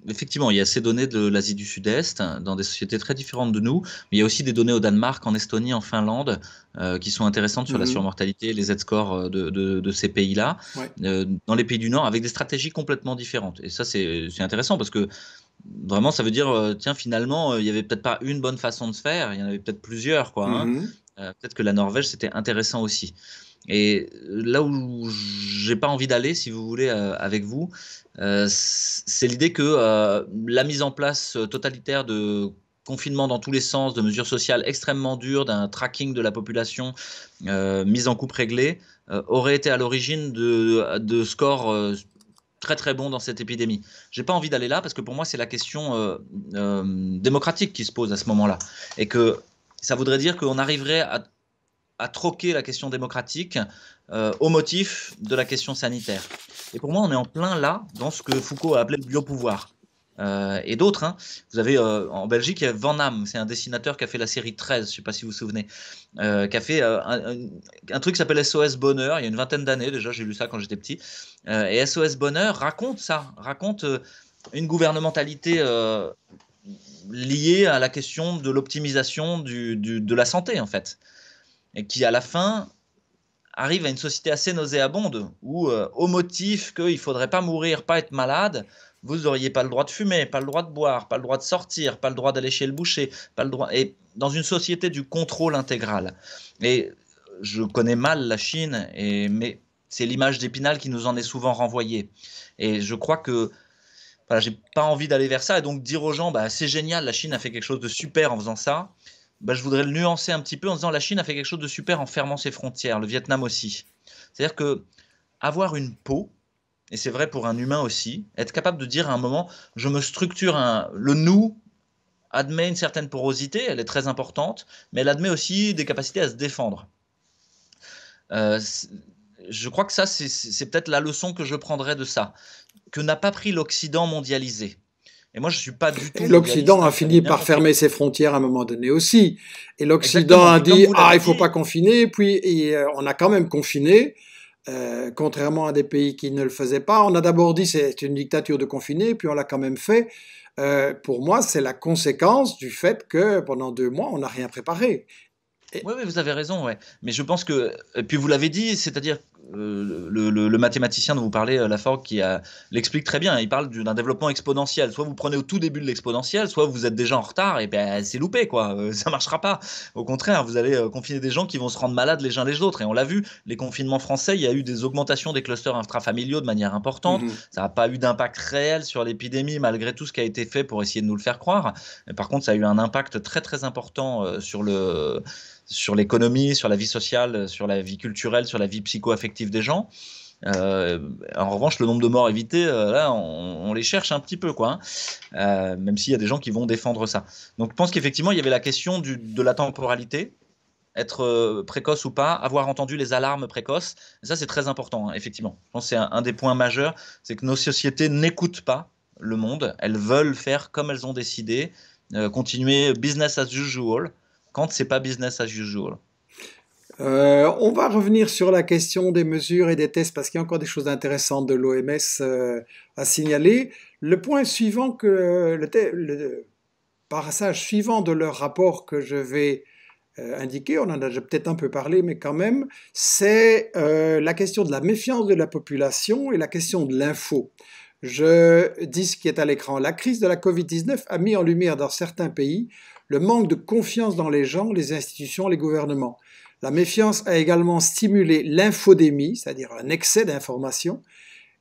effectivement, il y a ces données de l'Asie du Sud-Est dans des sociétés très différentes de nous, mais il y a aussi des données au Danemark, en Estonie, en Finlande euh, qui sont intéressantes sur la mhm. surmortalité, les Z-scores euh, de, ces pays-là, dans les pays du Nord, avec des stratégies complètement différentes. Et ça, c'est intéressant parce que vraiment, ça veut dire, tiens, finalement, il n'y avait peut-être pas une bonne façon de faire, il y en avait peut-être plusieurs, quoi. Hein. Mhm. peut-être que la Norvège, c'était intéressant aussi. Et euh, là où j'ai pas envie d'aller, si vous voulez, euh, avec vous, euh, c'est l'idée que la mise en place totalitaire de confinement dans tous les sens, de mesures sociales extrêmement dures, d'un tracking de la population mise en coupe réglée, aurait été à l'origine de, scores très très bons dans cette épidémie. J'ai pas envie d'aller là parce que pour moi c'est la question démocratique qui se pose à ce moment-là et que ça voudrait dire qu'on arriverait à à troquer la question démocratique euh, au motif de la question sanitaire. Et pour moi, on est en plein là dans ce que Foucault a appelé le biopouvoir. Euh, et d'autres. Hein. Vous avez euh, en Belgique, il y a Van Am, c'est un dessinateur qui a fait la série 13, je ne sais pas si vous vous souvenez, qui a fait un, truc qui s'appelle SOS Bonheur, il y a une vingtaine d'années déjà, j'ai lu ça quand j'étais petit. et SOS Bonheur raconte ça, raconte une gouvernementalité liée à la question de l'optimisation de la santé en fait et qui à la fin arrive à une société assez nauséabonde où, euh, au motif qu'il ne faudrait pas mourir, pas être malade, vous n'auriez pas le droit de fumer, pas le droit de boire, pas le droit de sortir, pas le droit d'aller chez le boucher, pas le droit. Et dans une société du contrôle intégral. Et je connais mal la Chine, et, mais c'est l'image d'Épinal qui nous en est souvent renvoyée. Et je crois que voilà, j'ai pas envie d'aller vers ça et donc dire aux gens, bah, c'est génial, la Chine a fait quelque chose de super en faisant ça. Bah, je voudrais le nuancer un petit peu en disant la Chine a fait quelque chose de super en fermant ses frontières, le Vietnam aussi. C'est-à-dire que avoir une peau, et c'est vrai pour un humain aussi, être capable de dire à un moment, je me structure un, le nous admet une certaine porosité, elle est très importante, mais elle admet aussi des capacités à se défendre. Euh, je crois que ça, c'est peut-être la leçon que je prendrais de ça, que n'a pas pris l'Occident mondialisé. Et moi, je suis pas du tout. l'Occident hein, a fini par fermer ses frontières à un moment donné aussi. Et l'Occident a dit ah, il faut pas confiner. Puis et, euh, on a quand même confiné. Euh, contrairement à des pays qui ne le faisaient pas, on a d'abord dit c'est une dictature de confiner, puis on l'a quand même fait. Euh, pour moi, c'est la conséquence du fait que pendant deux mois, on n'a rien préparé. Oui, oui, vous avez raison. Ouais. Mais je pense que, puis vous l'avez dit, c'est-à-dire le, mathématicien dont vous parlez, la euh, Laforgue, qui l'explique très bien. Il parle d'un développement exponentiel. Soit vous prenez au tout début de l'exponentiel, soit vous êtes déjà en retard et ben, c'est loupé, quoi. ne euh, ça marchera pas. Au contraire, vous allez euh, confiner des gens qui vont se rendre malades les uns les autres. Et on l'a vu, les confinements français, il y a eu des augmentations des clusters intrafamiliaux de manière importante. Mmh. Ça n'a pas eu d'impact réel sur l'épidémie, malgré tout ce qui a été fait pour essayer de nous le faire croire. par contre, ça a eu un impact très très important sur le sur l'économie, sur la vie sociale, sur la vie culturelle, sur la vie psycho-affective des gens. Euh, en revanche, le nombre de morts évitées, euh, là, on, les cherche un petit peu, quoi. Hein. Euh, même s'il y a des gens qui vont défendre ça. Donc, je pense qu'effectivement, il y avait la question de la temporalité, être précoce ou pas, avoir entendu les alarmes précoces. ça, c'est très important, hein, effectivement. Je pense que c'est un, des points majeurs, c'est que nos sociétés n'écoutent pas le monde. Elles veulent faire comme elles ont décidé, continuer business as usual quand c'est pas business as usual euh, on va revenir sur la question des mesures et des tests parce qu'il y a encore des choses intéressantes de l'OMS euh, à signaler. Le point suivant que le, passage suivant de leur rapport que je vais euh, indiquer, on en a peut-être un peu parlé, mais quand même, c'est euh, la question de la méfiance de la population et la question de l'info. Je dis ce qui est à l'écran. La crise de la Covid-19 a mis en lumière dans certains pays le manque de confiance dans les gens, les institutions, les gouvernements. La méfiance a également stimulé l'infodémie, c'est-à-dire un excès d'informations,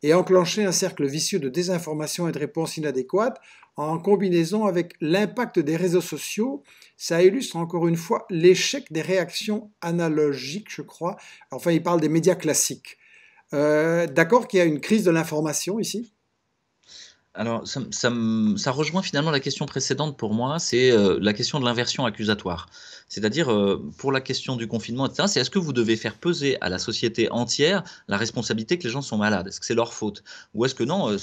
et enclenché un cercle vicieux de désinformation et de réponses inadéquates. En combinaison avec l'impact des réseaux sociaux, ça illustre encore une fois l'échec des réactions analogiques, je crois. Enfin, il parle des médias classiques. Euh, d'accord qu'il y a une crise de l'information ici alors, ça, rejoint finalement la question précédente pour moi, c'est euh, la question de l'inversion accusatoire. C'est-à-dire, euh, pour la question du confinement, etc., c'est est-ce que vous devez faire peser à la société entière la responsabilité que les gens sont malades Est-ce que c'est leur faute Ou est-ce que non, euh,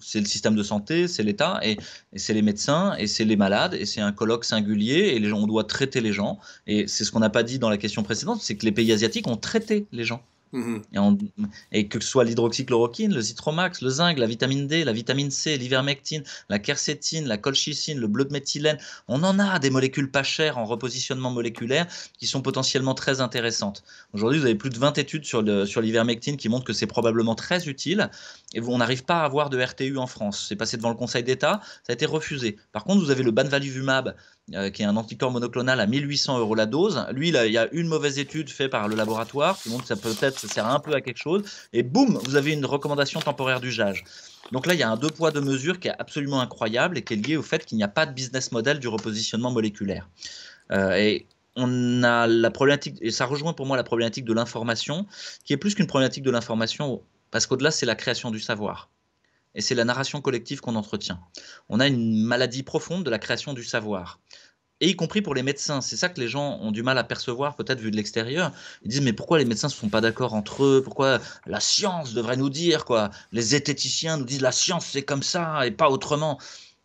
c'est le système de santé, c'est l'État, et, c'est les médecins, et c'est les malades, et c'est un colloque singulier, et les gens, on doit traiter les gens. Et c'est ce qu'on n'a pas dit dans la question précédente, c'est que les pays asiatiques ont traité les gens. Mm-hmm. Et, que ce soit l'hydroxychloroquine, le zitromax, le zinc, la vitamine D, la vitamine C, l'ivermectine, la quercétine, la colchicine, le bleu de méthylène, on en a des molécules pas chères en repositionnement moléculaire qui sont potentiellement très intéressantes. Aujourd'hui, vous avez plus de 20 études sur l'ivermectine qui montrent que c'est probablement très utile et on n'arrive pas à avoir de RTU en France. C'est passé devant le Conseil d'État, ça a été refusé. Par contre, vous avez le banvalivumab euh, qui est un anticorps monoclonal à 1800 euros la dose. Lui, il y a une mauvaise étude faite par le laboratoire qui montre que ça peut-être ça sert un peu à quelque chose. Et boum, vous avez une recommandation temporaire d'usage. Donc là, il y a un deux poids, deux mesures qui est absolument incroyable et qui est lié au fait qu'il n'y a pas de business model du repositionnement moléculaire. Euh, et on a la problématique, et ça rejoint pour moi la problématique de l'information, qui est plus qu'une problématique de l'information, parce qu'au-delà, c'est la création du savoir et c'est la narration collective qu'on entretient. On a une maladie profonde de la création du savoir. Et y compris pour les médecins, c'est ça que les gens ont du mal à percevoir, peut-être vu de l'extérieur. Ils disent mais pourquoi les médecins ne sont pas d'accord entre eux Pourquoi la science devrait nous dire quoi Les zététiciens nous disent la science c'est comme ça et pas autrement.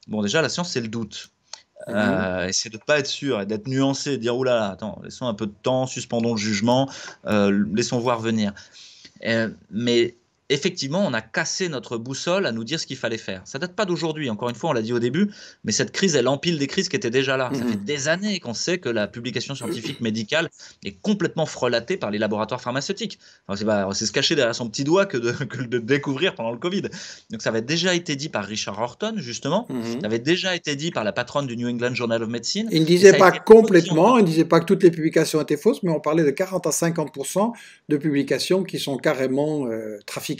Bon déjà la science c'est le doute. Euh, c'est de ne pas être sûr d'être nuancé, de dire oulala, attends, laissons un peu de temps, suspendons le jugement, euh, laissons voir venir. Euh, mais effectivement, on a cassé notre boussole à nous dire ce qu'il fallait faire. Ça date pas d'aujourd'hui, encore une fois, on l'a dit au début, mais cette crise, elle empile des crises qui étaient déjà là. Ça mm-hmm. fait des années qu'on sait que la publication scientifique médicale est complètement frelatée par les laboratoires pharmaceutiques. c'est, se cacher derrière son petit doigt que de, découvrir pendant le Covid. Donc ça avait déjà été dit par Richard Horton, justement. Mm-hmm. Ça avait déjà été dit par la patronne du New England Journal of Medicine. Il ne disait pas complètement, il ne disait pas que toutes les publications étaient fausses, mais on parlait de 40 à 50% de publications qui sont carrément euh, trafiquées.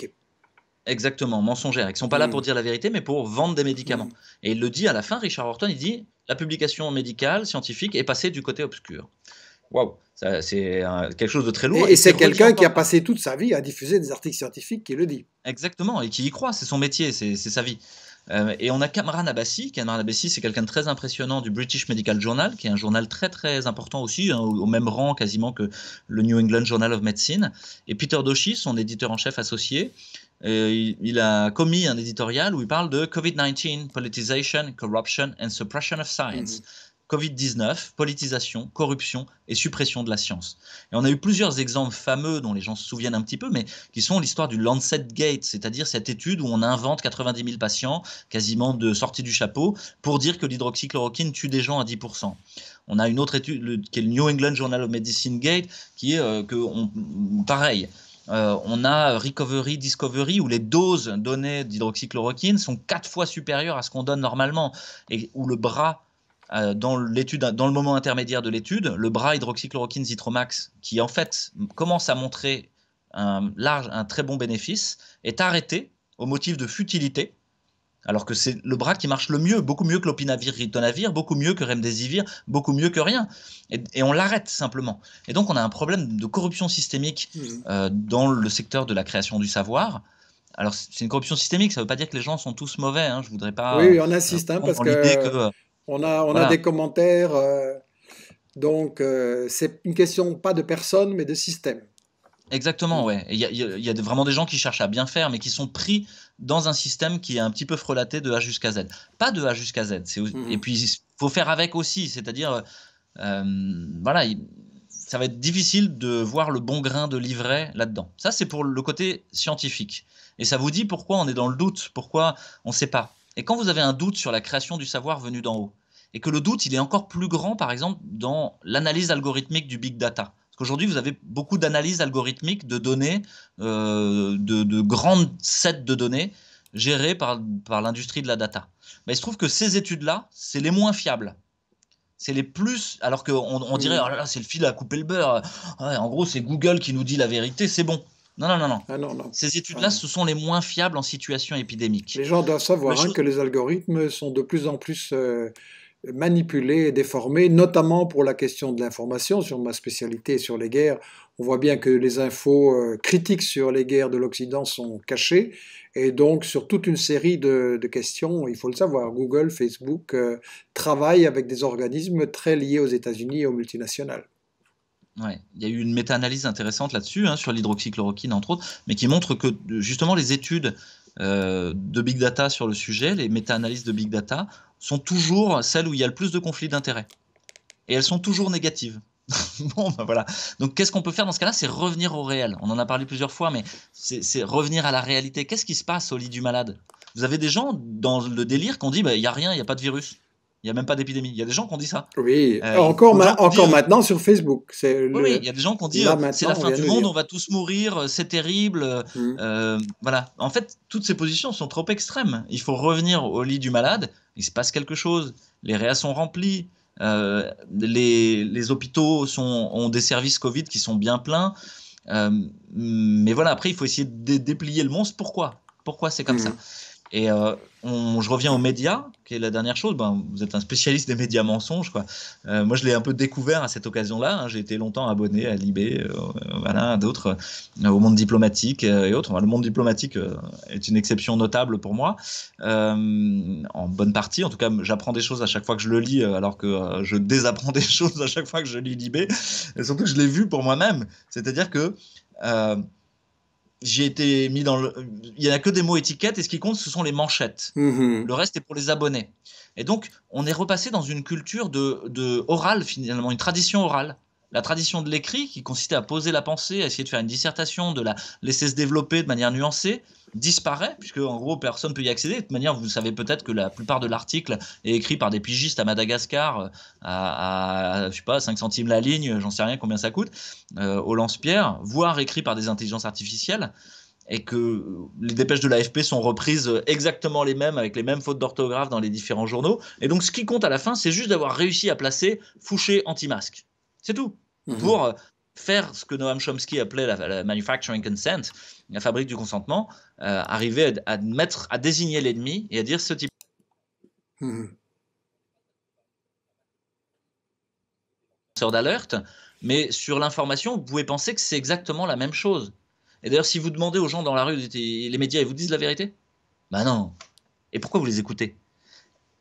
Exactement, mensongères, Ils ne sont pas là mm. pour dire la vérité, mais pour vendre des médicaments. Mm. Et il le dit à la fin, Richard Horton, il dit la publication médicale, scientifique est passée du côté obscur. Waouh, c'est euh, quelque chose de très lourd. Et, c'est quelqu'un qui a passé toute sa vie à diffuser des articles scientifiques qui le dit. Exactement, et qui y croit, c'est son métier, c'est sa vie. Euh, et on a Kamran Abbasi. Kamran Abbasi, c'est quelqu'un de très impressionnant du British Medical Journal, qui est un journal très très important aussi, hein, au, au, même rang quasiment que le New England Journal of Medicine. Et Peter Doshi, son éditeur en chef associé, euh, il, a commis un éditorial où il parle de COVID-19, politisation, corruption and suppression of science. Mhm. Covid-19, politisation, corruption et suppression de la science. Et on a eu plusieurs exemples fameux dont les gens se souviennent un petit peu, mais qui sont l'histoire du Lancet Gate, c'est-à-dire cette étude où on invente 90 000 patients, quasiment de sortie du chapeau, pour dire que l'hydroxychloroquine tue des gens à 10%. On a une autre étude qui est le New England Journal of Medicine Gate, qui est euh, que, pareil, euh, on a Recovery, Discovery, où les doses données d'hydroxychloroquine sont quatre fois supérieures à ce qu'on donne normalement, et où le bras, euh, dans, le moment intermédiaire de l'étude, le bras hydroxychloroquine Zitromax, qui en fait commence à montrer un, large, un très bon bénéfice, est arrêté au motif de futilité alors que c'est le bras qui marche le mieux, beaucoup mieux que l'opinavir, ritonavir, beaucoup mieux que remdesivir, beaucoup mieux que rien. Et, on l'arrête simplement. Et donc on a un problème de corruption systémique mmh. euh, dans le secteur de la création du savoir. Alors c'est une corruption systémique, ça ne veut pas dire que les gens sont tous mauvais. Hein, je voudrais pas. Oui, on assiste hein, euh, parce que, euh, on a des commentaires. donc c'est une question pas de personne mais de système. Exactement, mm. ouais. Il y a, vraiment des gens qui cherchent à bien faire, mais qui sont pris dans un système qui est un petit peu frelaté de A jusqu'à Z. Pas de A jusqu'à Z. Et puis, il faut faire avec aussi. C'est-à-dire, euh, euh, voilà, ça va être difficile de voir le bon grain de livret là-dedans. Ça, c'est pour le côté scientifique. Et ça vous dit pourquoi on est dans le doute, pourquoi on ne sait pas. Et quand vous avez un doute sur la création du savoir venu d'en haut, et que le doute, il est encore plus grand, par exemple, dans l'analyse algorithmique du big data parce qu'aujourd'hui, vous avez beaucoup d'analyses algorithmiques de données, euh, de, de, grandes sets de données gérées par, l'industrie de la data. Mais il se trouve que ces études-là, c'est les moins fiables c'est les plus. Alors qu'on on dirait, mm. oh là là, c'est le fil à couper le beurre. en gros, c'est Google qui nous dit la vérité, c'est bon. Non, non, non, non. Ah, ces études-là, ah. ce sont les moins fiables en situation épidémique. Les gens doivent savoir hein, que les algorithmes sont de plus en plus euh, manipulés, et déformé, notamment pour la question de l'information, sur ma spécialité sur les guerres. On voit bien que les infos euh, critiques sur les guerres de l'Occident sont cachées, et donc sur toute une série de, questions, il faut le savoir, Google, Facebook euh, travaillent avec des organismes très liés aux États-Unis et aux multinationales. Il y a eu une méta-analyse intéressante là-dessus, hein, sur l'hydroxychloroquine entre autres, mais qui montre que justement les études euh, de big data sur le sujet, les méta-analyses de big data, sont toujours celles où il y a le plus de conflits d'intérêts. Et elles sont toujours négatives. bon, ben voilà. Donc, qu'est-ce qu'on peut faire dans ce cas-là C'est revenir au réel. On en a parlé plusieurs fois, mais c'est revenir à la réalité. Qu'est-ce qui se passe au lit du malade Vous avez des gens dans le délire qui ont dit ben, il n'y a rien, il n'y a pas de virus. Il n'y a même pas d'épidémie. Il y a des gens qui ont dit ça. Oui, euh, encore, encore maintenant sur Facebook. Oui, il y a des gens qui ont dit euh, c'est la fin du monde, on va tous mourir, euh, c'est terrible. Mm. voilà. En fait, toutes ces positions sont trop extrêmes. Il faut revenir au lit du malade, il se passe quelque chose, les réas sont remplies. Les, hôpitaux sont, ont des services Covid qui sont bien pleins. mais voilà, après, il faut essayer de déplier le monstre. Pourquoi Pourquoi c'est comme mm. ça Et je reviens aux médias, qui est la dernière chose. Ben, vous êtes un spécialiste des médias mensonges. Quoi. Euh, moi, je l'ai un peu découvert à cette occasion-là. Hein. J'ai été longtemps abonné à Libé, euh, voilà, à d'autres, euh, au monde diplomatique et autres. le monde diplomatique est une exception notable pour moi, en bonne partie. En tout cas, j'apprends des choses à chaque fois que je le lis, alors que je désapprends des choses à chaque fois que je lis Libé. Et surtout, je l'ai vu pour moi-même. C'est-à-dire que j'ai été mis dans Il n'y a que des mots étiquettes et ce qui compte, ce sont les manchettes. Mhm. Le reste est pour les abonnés. Et donc, on est repassé dans une culture de, de orale, finalement, une tradition orale la tradition de l'écrit, qui consistait à poser la pensée, à essayer de faire une dissertation, de la laisser se développer de manière nuancée, disparaît, puisque en gros personne peut y accéder. De toute manière, vous savez peut-être que la plupart de l'article est écrit par des pigistes à Madagascar euh, à, je sais pas, 5 centimes la ligne, j'en sais rien combien ça coûte, euh, au lance-pierre, voire écrit par des intelligences artificielles et que les dépêches de l'AFP sont reprises exactement les mêmes, avec les mêmes fautes d'orthographe dans les différents journaux. Et donc ce qui compte à la fin, c'est juste d'avoir réussi à placer Fouché anti-masque. C'est tout. Mhm. Pour euh, faire ce que Noam Chomsky appelait la, manufacturing consent, la fabrique du consentement, euh, arriver à, à désigner l'ennemi et à dire ce type. Mhm. sort d'alerte, mais sur l'information, vous pouvez penser que c'est exactement la même chose. Et d'ailleurs, si vous demandez aux gens dans la rue, les médias, ils vous disent la vérité Bah non. Et pourquoi vous les écoutez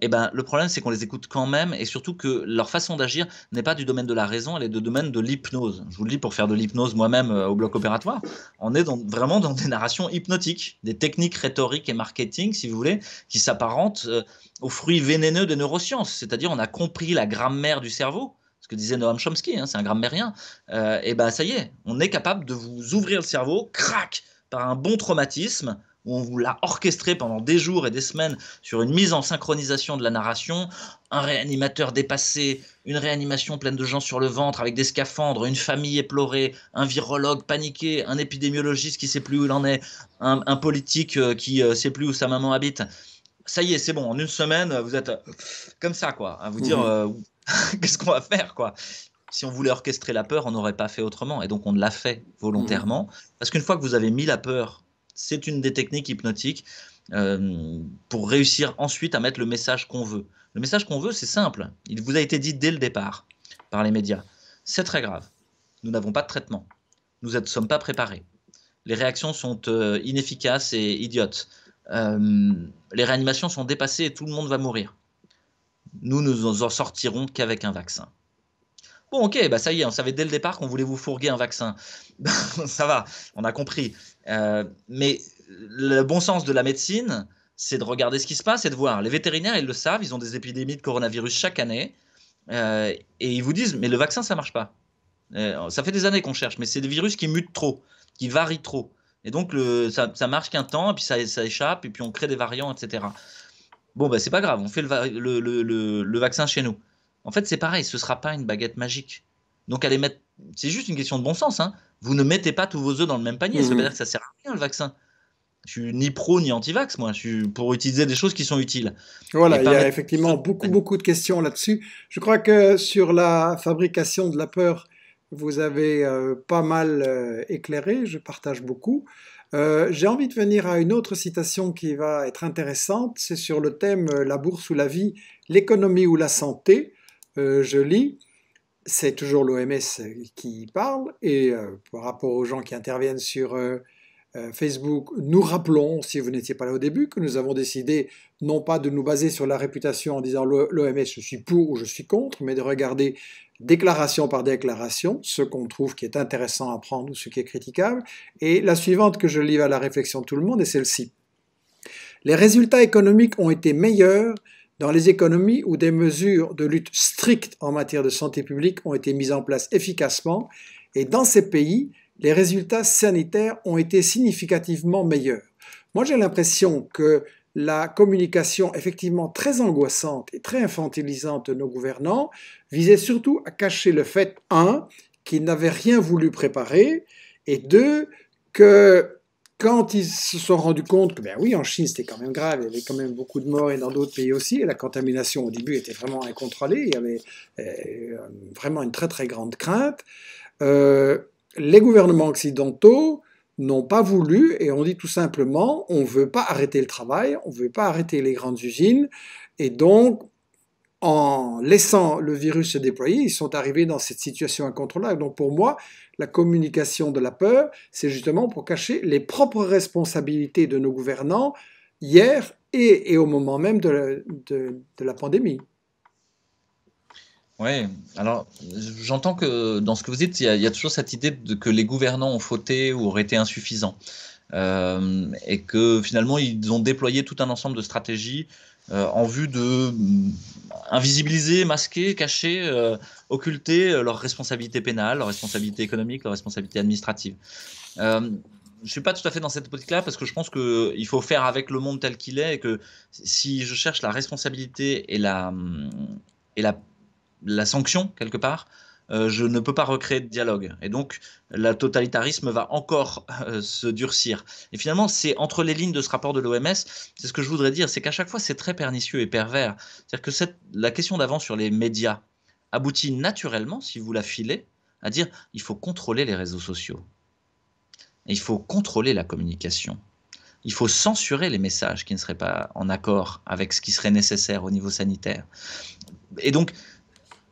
eh ben, le problème, c'est qu'on les écoute quand même et surtout que leur façon d'agir n'est pas du domaine de la raison, elle est du domaine de l'hypnose. Je vous le dis pour faire de l'hypnose moi-même euh, au bloc opératoire. On est vraiment dans des narrations hypnotiques, des techniques rhétoriques et marketing, si vous voulez, qui s'apparentent euh, aux fruits vénéneux des neurosciences. C'est-à-dire, on a compris la grammaire du cerveau ce que disait Noam Chomsky, hein, c'est un grammairien, euh, et ben ça y est, on est capable de vous ouvrir le cerveau, crac, par un bon traumatisme, où on vous l'a orchestré pendant des jours et des semaines sur une mise en synchronisation de la narration, un réanimateur dépassé, une réanimation pleine de gens sur le ventre avec des scaphandres, une famille éplorée, un virologue paniqué, un épidémiologiste qui sait plus où il en est, un, politique euh, qui euh, sait plus où sa maman habite. Ça y est, c'est bon, en une semaine, vous êtes euh, comme ça, quoi, à vous dire qu'est-ce qu'on va faire, quoi si on voulait orchestrer la peur, on n'aurait pas fait autrement. Et donc, on l'a fait volontairement. Parce qu'une fois que vous avez mis la peur c'est une des techniques hypnotiques euh, pour réussir ensuite à mettre le message qu'on veut. Le message qu'on veut, c'est simple. Il vous a été dit dès le départ par les médias. C'est très grave. Nous n'avons pas de traitement. Nous ne sommes pas préparés. Les réactions sont euh, inefficaces et idiotes. Euh, les réanimations sont dépassées et tout le monde va mourir. Nous ne nous en sortirons qu'avec un vaccin. Bon, ok, bah ça y est, on savait dès le départ qu'on voulait vous fourguer un vaccin. ça va, on a compris. Euh, mais le bon sens de la médecine, c'est de regarder ce qui se passe et de voir. Les vétérinaires, ils le savent, ils ont des épidémies de coronavirus chaque année. Euh, et ils vous disent, mais le vaccin, ça marche pas. Euh, ça fait des années qu'on cherche, mais c'est des virus qui mutent trop, qui varient trop. Et donc, ça, ça marche qu'un temps, et puis ça, échappe, et puis on crée des variants, etc. Bon, ben c'est pas grave, on fait le, vaccin chez nous. En fait, c'est pareil, ce sera pas une baguette magique. Donc, allez mettre. C'est juste une question de bon sens. Hein vous ne mettez pas tous vos œufs dans le même panier. Ça veut mhm. dire que ça sert à rien le vaccin. Je suis ni pro ni anti-vax, moi. Je suis pour utiliser des choses qui sont utiles. Voilà, il y a effectivement beaucoup, beaucoup de questions là-dessus. Je crois que sur la fabrication de la peur, vous avez euh, pas mal euh, éclairé. Je partage beaucoup. Euh, j'ai envie de venir à une autre citation qui va être intéressante. C'est sur le thème La bourse ou la vie, l'économie ou la santé. je lis c'est toujours l'OMS euh, qui parle et euh, par rapport aux gens qui interviennent sur euh, Facebook, nous rappelons, si vous n'étiez pas là au début, que nous avons décidé non pas de nous baser sur la réputation en disant l'OMS je suis pour ou je suis contre, mais de regarder déclaration par déclaration ce qu'on trouve qui est intéressant à prendre ou ce qui est critiquable. Et la suivante que je livre à la réflexion de tout le monde est celle-ci. Les résultats économiques ont été meilleurs dans les économies où des mesures de lutte strictes en matière de santé publique ont été mises en place efficacement, et dans ces pays, les résultats sanitaires ont été significativement meilleurs. Moi, j'ai l'impression que la communication effectivement très angoissante et très infantilisante de nos gouvernants visait surtout à cacher le fait, un, qu'ils n'avaient rien voulu préparer, et deux, que quand ils se sont rendus compte que, ben oui, en Chine, c'était quand même grave, il y avait quand même beaucoup de morts et dans d'autres pays aussi, et la contamination au début était vraiment incontrôlée, il y avait euh, vraiment une très très grande crainte, euh, les gouvernements occidentaux n'ont pas voulu, et ont dit tout simplement, on ne veut pas arrêter le travail, on ne veut pas arrêter les grandes usines, et donc en laissant le virus se déployer, ils sont arrivés dans cette situation incontrôlable. Donc pour moi, la communication de la peur, c'est justement pour cacher les propres responsabilités de nos gouvernants hier et, au moment même de la, pandémie. Oui, alors j'entends que dans ce que vous dites, il y, a, toujours cette idée de que les gouvernants ont fauté ou auraient été insuffisants. Euh, et que finalement, ils ont déployé tout un ensemble de stratégies euh, en vue de mm, invisibiliser, masquer, cacher, euh, occulter euh, leurs responsabilités pénales, leurs responsabilités économiques, leurs responsabilités administratives. Euh, je suis pas tout à fait dans cette politique-là parce que je pense qu'il faut faire avec le monde tel qu'il est et que si je cherche la responsabilité et la, mm, et la, la sanction quelque part, euh, je ne peux pas recréer de dialogue. Et donc, le totalitarisme va encore euh, se durcir. Et finalement, c'est entre les lignes de ce rapport de l'OMS, c'est ce que je voudrais dire, c'est qu'à chaque fois, c'est très pernicieux et pervers. C'est-à-dire que cette, la question d'avant sur les médias aboutit naturellement, si vous la filez, à dire il faut contrôler les réseaux sociaux. Il faut contrôler la communication. Il faut censurer les messages qui ne seraient pas en accord avec ce qui serait nécessaire au niveau sanitaire. Et donc,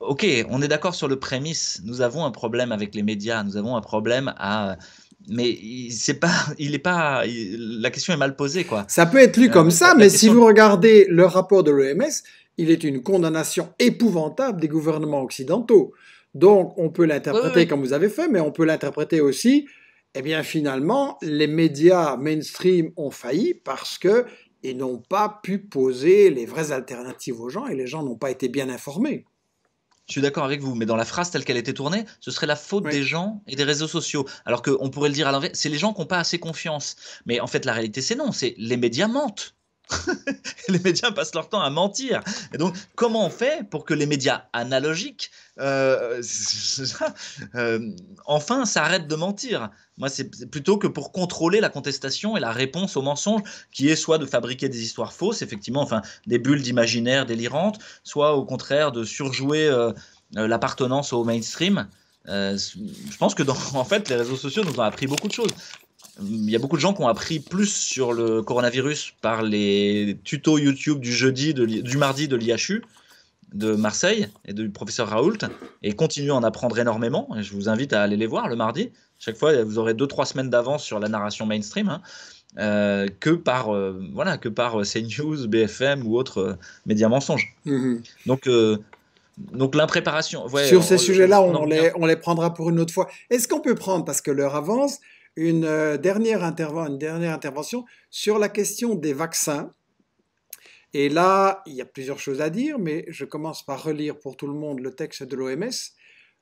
ok, on est d'accord sur le prémisse. Nous avons un problème avec les médias. Nous avons un problème à mais c'est pas, il est pas, la question est mal posée, quoi. Ça peut être lu euh, comme ça, mais si vous regardez le rapport de l'OMS, il est une condamnation épouvantable des gouvernements occidentaux. Donc, on peut l'interpréter comme vous avez fait, mais on peut l'interpréter aussi, eh bien, finalement, les médias mainstream ont failli parce que ils n'ont pas pu poser les vraies alternatives aux gens et les gens n'ont pas été bien informés. Je suis d'accord avec vous, mais dans la phrase telle qu'elle était tournée, ce serait la faute des gens et des réseaux sociaux. Alors qu'on pourrait le dire à l'inverse, c'est les gens qui n'ont pas assez confiance. Mais en fait, la réalité, c'est non, c'est les médias mentent. les médias passent leur temps à mentir. Et donc, comment on fait pour que les médias analogiques, euh, euh, enfin, s'arrêtent de mentir Moi, c'est plutôt que pour contrôler la contestation et la réponse au mensonge qui est soit de fabriquer des histoires fausses, effectivement, enfin, des bulles d'imaginaire délirantes, soit au contraire de surjouer euh, l'appartenance au mainstream. je pense que en fait, les réseaux sociaux nous ont appris beaucoup de choses il y a beaucoup de gens qui ont appris plus sur le coronavirus par les tutos YouTube du jeudi, du mardi de l'IHU de Marseille et du professeur Raoult et continuent à en apprendre énormément. Et je vous invite à aller les voir le mardi. Chaque fois, vous aurez deux trois semaines d'avance sur la narration mainstream hein, euh, que par euh, voilà que par euh, CNews, BFM ou autres médias mensonges. Mm-hmm. Donc donc l'impréparation. Sur ces sujets-là, on, les, on les prendra pour une autre fois. Est-ce qu'on peut prendre, parce que l'heure avance, euh, une dernière, intervention sur la question des vaccins. Et là, il y a plusieurs choses à dire, mais je commence par relire pour tout le monde le texte de l'OMS.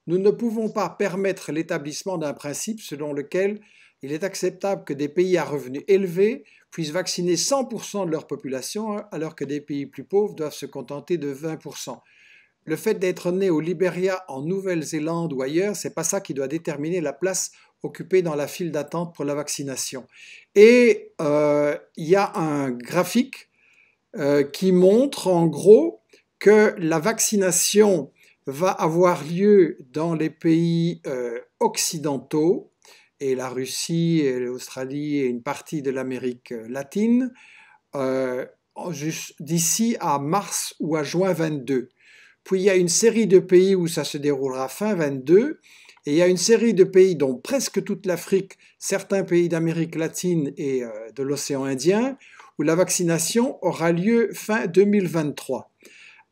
Nous ne pouvons pas permettre l'établissement d'un principe selon lequel il est acceptable que des pays à revenus élevés puissent vacciner 100% de leur population alors que des pays plus pauvres doivent se contenter de 20%. Le fait d'être né au Liberia, en Nouvelle-Zélande ou ailleurs, n'est pas ça qui doit déterminer la place occupés dans la file d'attente pour la vaccination. Et euh, il y a un graphique euh, qui montre en gros que la vaccination va avoir lieu dans les pays euh, occidentaux et la Russie et l'Australie et une partie de l'Amérique latine d'ici à mars ou à juin 22. Puis il y a une série de pays où ça se déroulera fin 22 et il y a une série de pays, dont presque toute l'Afrique, certains pays d'Amérique latine et euh, de l'océan Indien, où la vaccination aura lieu fin 2023.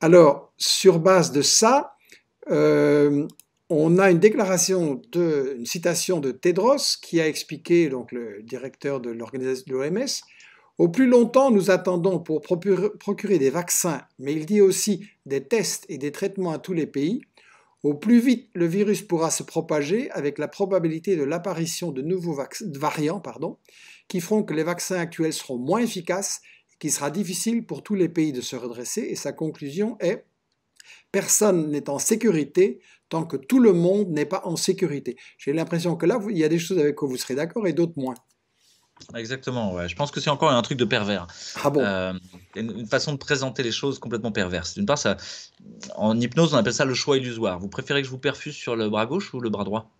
Alors, sur base de ça, euh, on a une déclaration, une citation de Tedros qui a expliqué, donc le directeur de l'OMS, au plus longtemps, nous attendons pour procurer des vaccins, mais il dit aussi des tests et des traitements à tous les pays, au plus vite, le virus pourra se propager avec la probabilité de l'apparition de nouveaux variants pardon, qui feront que les vaccins actuels seront moins efficaces et qu'il sera difficile pour tous les pays de se redresser. Et sa conclusion est Personne n'est en sécurité tant que tout le monde n'est pas en sécurité. J'ai l'impression que là, il y a des choses avec quoi vous serez d'accord et d'autres moins. Exactement, ouais. je pense que c'est encore un truc de pervers. Ah bon euh, une, façon de présenter les choses complètement perverse. D'une part, ça, en hypnose, on appelle ça le choix illusoire. Vous préférez que je vous perfuse sur le bras gauche ou le bras droit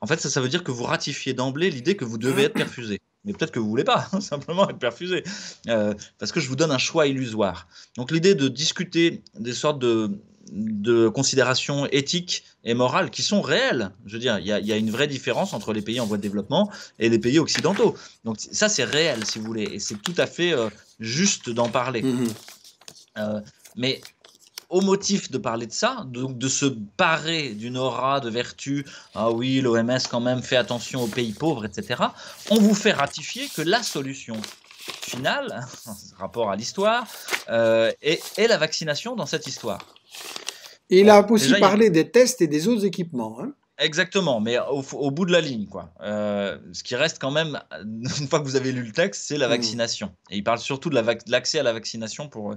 En fait, ça, ça veut dire que vous ratifiez d'emblée l'idée que vous devez être perfusé. Mais peut-être que vous voulez pas simplement être perfusé, euh, parce que je vous donne un choix illusoire. Donc l'idée de discuter des sortes de, de considérations éthiques et morales qui sont réelles. Je veux dire, il y, a une vraie différence entre les pays en voie de développement et les pays occidentaux. Donc ça, c'est réel, si vous voulez, et c'est tout à fait euh, juste d'en parler. Mm-hmm. Euh, mais au motif de parler de ça, donc de, se parer d'une aura de vertu, ah oui, l'OMS quand même fait attention aux pays pauvres, etc., on vous fait ratifier que la solution finale, rapport à l'histoire, euh, est la vaccination dans cette histoire il a aussi parlé des tests et des autres équipements. Hein. Exactement, mais au, bout de la ligne, quoi. Euh, ce qui reste quand même, une fois que vous avez lu le texte, c'est la mm. vaccination. Et il parle surtout de l'accès à la vaccination pour,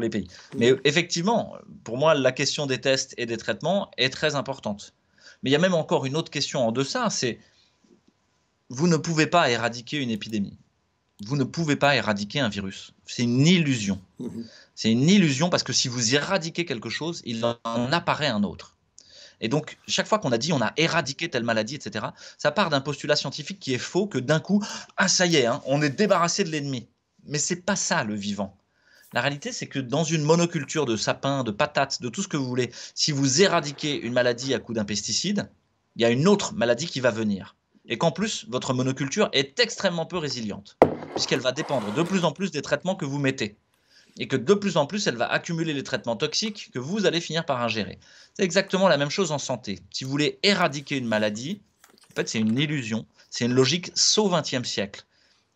les pays. Mm. Mais effectivement, pour moi, la question des tests et des traitements est très importante. Mais il y a même encore une autre question en deçà, c'est vous ne pouvez pas éradiquer une épidémie. Vous ne pouvez pas éradiquer un virus. C'est une illusion. Mm-hmm. C'est une illusion parce que si vous éradiquez quelque chose, il en apparaît un autre. Et donc, chaque fois qu'on a dit on a éradiqué telle maladie, etc., ça part d'un postulat scientifique qui est faux, que d'un coup, ah ça y est, hein, on est débarrassé de l'ennemi. Mais c'est pas ça le vivant. La réalité, c'est que dans une monoculture de sapins, de patates, de tout ce que vous voulez, si vous éradiquez une maladie à coup d'un pesticide, il y a une autre maladie qui va venir. Et qu'en plus, votre monoculture est extrêmement peu résiliente, puisqu'elle va dépendre de plus en plus des traitements que vous mettez et que de plus en plus, elle va accumuler les traitements toxiques que vous allez finir par ingérer. C'est exactement la même chose en santé. Si vous voulez éradiquer une maladie, en fait, c'est une illusion, c'est une logique saut 20e siècle,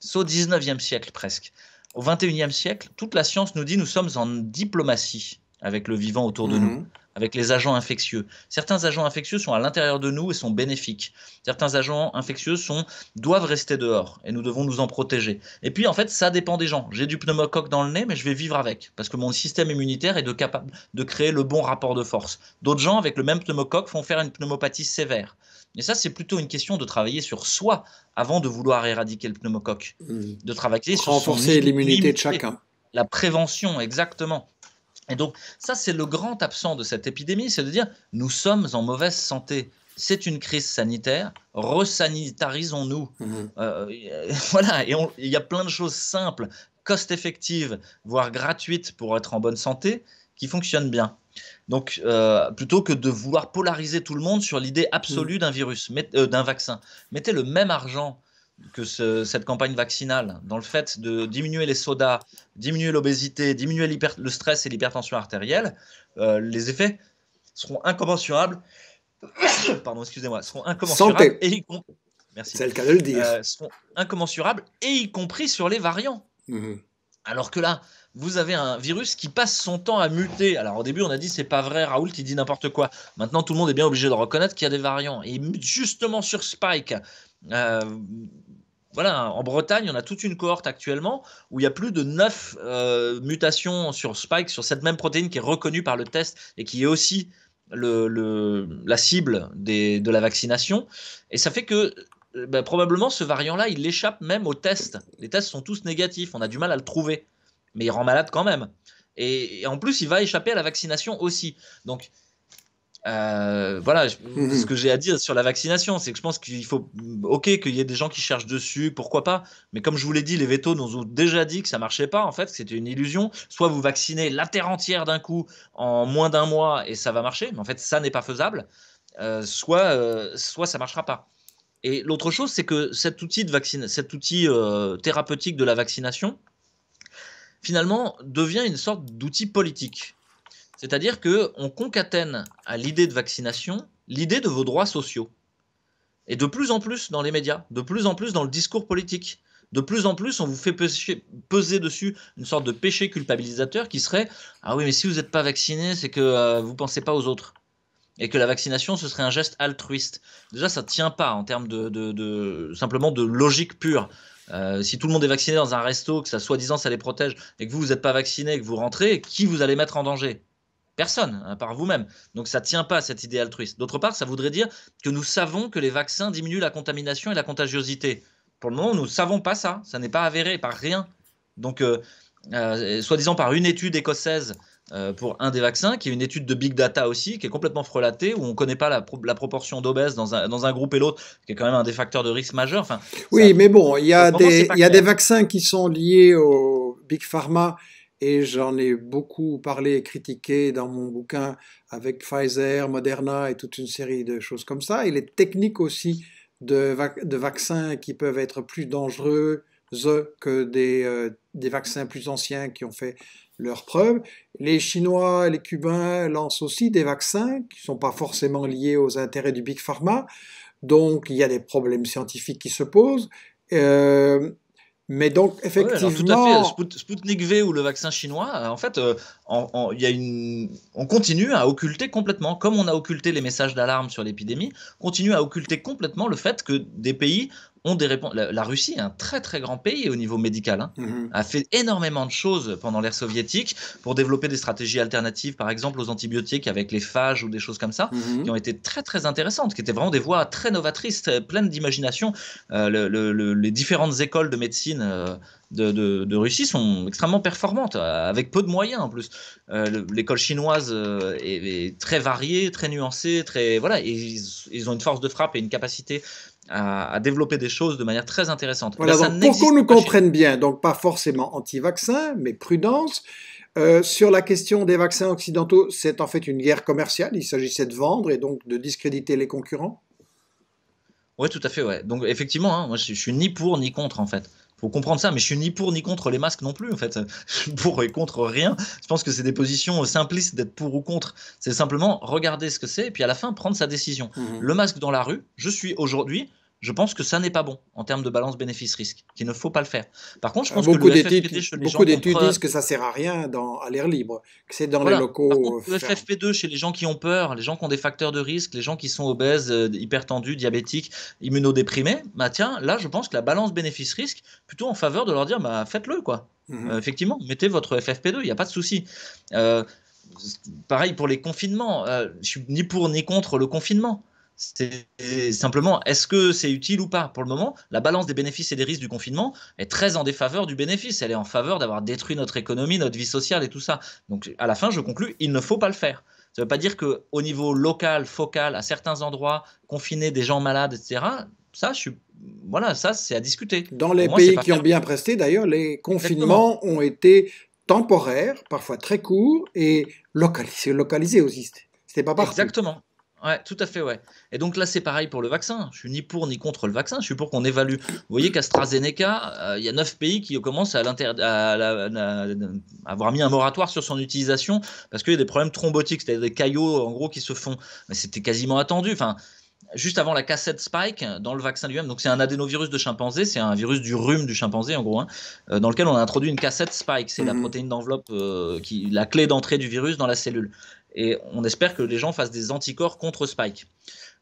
saut 19e siècle presque. Au 21e siècle, toute la science nous dit nous sommes en diplomatie avec le vivant autour de nous. Mhm avec les agents infectieux. Certains agents infectieux sont à l'intérieur de nous et sont bénéfiques. Certains agents infectieux sont, doivent rester dehors et nous devons nous en protéger. Et puis en fait, ça dépend des gens. J'ai du pneumocoque dans le nez, mais je vais vivre avec parce que mon système immunitaire est capable de créer le bon rapport de force. D'autres gens avec le même pneumocoque font faire une pneumopathie sévère. Et ça, c'est plutôt une question de travailler sur soi avant de vouloir éradiquer le pneumocoque. Mmh. De travailler sur renforcer l'immunité de chacun. La prévention, exactement. Et donc ça, c'est le grand absent de cette épidémie, c'est de dire nous sommes en mauvaise santé. C'est une crise sanitaire, resanitarisons-nous. Mhm. Euh, voilà, et il y a plein de choses simples, cost-effectives, voire gratuites pour être en bonne santé, qui fonctionnent bien. Donc, euh, plutôt que de vouloir polariser tout le monde sur l'idée absolue mhm. d'un virus, euh, d'un vaccin, mettez le même argent que cette campagne vaccinale, dans le fait de diminuer les sodas, diminuer l'obésité, diminuer le stress et l'hypertension artérielle, euh, les effets seront incommensurables. Pardon, excusez-moi, seront incommensurables. Et Merci. C'est le cas de le dire. Euh, incommensurables et y compris sur les variants. Mm-hmm. Alors que là, vous avez un virus qui passe son temps à muter. Alors au début, on a dit c'est pas vrai, Raoul qui dit n'importe quoi. Maintenant, tout le monde est bien obligé de reconnaître qu'il y a des variants. Et justement sur Spike, euh, voilà, en Bretagne, on a toute une cohorte actuellement où il y a plus de 9 euh, mutations sur Spike, sur cette même protéine qui est reconnue par le test et qui est aussi le, la cible de la vaccination. Et ça fait que euh, bah, probablement ce variant-là, il échappe même aux tests. Les tests sont tous négatifs, on a du mal à le trouver, mais il rend malade quand même. Et, et en plus, il va échapper à la vaccination aussi. Donc, euh, voilà, mhm. ce que j'ai à dire sur la vaccination, c'est que je pense qu'il faut, ok, qu'il y ait des gens qui cherchent dessus, pourquoi pas. Mais comme je vous l'ai dit, les vétos nous ont déjà dit que ça marchait pas, en fait, c'était une illusion. Soit vous vaccinez la terre entière d'un coup en moins d'un mois et ça va marcher, mais en fait, ça n'est pas faisable. Euh, soit, euh, soit ça marchera pas. Et l'autre chose, c'est que cet outil, de vaccine, cet outil thérapeutique de la vaccination, finalement, devient une sorte d'outil politique. C'est-à-dire qu'on concatène à l'idée de vaccination l'idée de vos droits sociaux. Et de plus en plus dans les médias, de plus en plus dans le discours politique. De plus en plus, on vous fait peser, dessus une sorte de péché culpabilisateur qui serait Ah oui, mais si vous n'êtes pas vacciné, c'est que euh, vous ne pensez pas aux autres. Et que la vaccination, ce serait un geste altruiste. Déjà, ça ne tient pas en termes de, simplement de logique pure. Euh, si tout le monde est vacciné dans un resto, que ça soi-disant ça les protège, et que vous, vous n'êtes pas vacciné, et que vous rentrez, qui vous allez mettre en danger Personne, hein, par vous-même. Donc ça ne tient pas à cette idée altruiste. D'autre part, ça voudrait dire que nous savons que les vaccins diminuent la contamination et la contagiosité. Pour le moment, nous ne savons pas ça. Ça n'est pas avéré par rien. Donc, euh, euh, soi-disant par une étude écossaise euh, pour un des vaccins, qui est une étude de big data aussi, qui est complètement frelatée, où on ne connaît pas la, proportion d'obèses dans un, groupe et l'autre, qui est quand même un des facteurs de risque majeur. Enfin, oui, mais bon, il y des, y a des vaccins qui sont liés au big pharma et j'en ai beaucoup parlé et critiqué dans mon bouquin avec Pfizer, Moderna et toute une série de choses comme ça, et les techniques aussi de, vaccins qui peuvent être plus dangereux que des, euh, vaccins plus anciens qui ont fait leurs preuves. Les Chinois, et les Cubains lancent aussi des vaccins qui ne sont pas forcément liés aux intérêts du Big Pharma. Donc il y a des problèmes scientifiques qui se posent. Euh, mais donc, effectivement. tout à fait. Sputnik V ou le vaccin chinois, euh, en fait, euh, y a une... on continue à occulter complètement, comme on a occulté les messages d'alarme sur l'épidémie, continue à occulter complètement le fait que des pays ont des réponses. La, Russie un très très grand pays au niveau médical, hein. mhm. a fait énormément de choses pendant l'ère soviétique pour développer des stratégies alternatives, par exemple aux antibiotiques avec les phages ou des choses comme ça, mhm. qui ont été très très intéressantes, qui étaient vraiment des voies très novatrices, euh, pleines d'imagination. Euh, les différentes écoles de médecine euh, de, de, Russie sont extrêmement performantes, avec peu de moyens en plus. L'école chinoise est, très variée, très nuancée, très voilà. ils, ils, ont une force de frappe et une capacité à, développer des choses de manière très intéressante. donc, pour qu'on nous comprenne bien, donc pas forcément anti-vaccin, mais prudence. Euh, sur la question des vaccins occidentaux, c'est en fait une guerre commerciale. Il s'agissait de vendre et donc de discréditer les concurrents. Oui, tout à fait. Ouais. Donc effectivement, hein, moi je, je suis ni pour ni contre en fait faut comprendre ça, mais je suis ni pour ni contre les masques non plus, en fait. pour et contre rien. Je pense que c'est des positions simplistes d'être pour ou contre. C'est simplement regarder ce que c'est et puis à la fin prendre sa décision. Mhm. Le masque dans la rue, je suis aujourd'hui je pense que ça n'est pas bon en termes de balance bénéfice-risque, qu'il ne faut pas le faire. Par contre, je pense beaucoup que Beaucoup d'études disent que ça sert à rien dans, à l'air libre, que c'est dans les locaux. le euh, FFP2 chez les gens qui ont peur, les gens qui ont des facteurs de risque, les gens qui sont obèses, euh, hypertendus, diabétiques, immunodéprimés, bah, tiens, là, je pense que la balance bénéfice-risque, plutôt en faveur de leur dire, bah, faites-le, quoi. Mhm. Euh, effectivement, mettez votre FFP2, il n'y a pas de souci. pareil pour les confinements, euh, je suis ni pour ni contre le confinement. C'est simplement, est-ce que c'est utile ou pas Pour le moment, la balance des bénéfices et des risques du confinement est très en défaveur du bénéfice. Elle est en faveur d'avoir détruit notre économie, notre vie sociale et tout ça. Donc, à la fin, je conclus, il ne faut pas le faire. Ça ne veut pas dire qu'au niveau local, focal, à certains endroits, confiner des gens malades, etc., ça, je voilà, ça, c'est à discuter. Dans les pays qui ont bien presté, d'ailleurs, les confinements ont été temporaires, parfois très courts, et localisés, localisés aussi. C'était pas partout. Exactement. Ouais, tout à fait, ouais. Et donc là, c'est pareil pour le vaccin. Je suis ni pour ni contre le vaccin. Je suis pour qu'on évalue. Vous voyez qu'AstraZeneca, euh, il y a neuf pays qui commencent à, à, à, avoir mis un moratoire sur son utilisation parce qu'il y a des problèmes thrombotiques, c'est-à-dire des caillots en gros qui se font. Mais c'était quasiment attendu. Enfin, juste avant la cassette Spike, euh, dans le vaccin lui-même, donc c'est un adénovirus de chimpanzé, c'est un virus du rhume du chimpanzé en gros, hein, euh, dans lequel on a introduit une cassette Spike, c'est la mhm. protéine d'enveloppe, euh, qui, la clé d'entrée du virus dans la cellule. Et on espère que les gens fassent des anticorps contre Spike.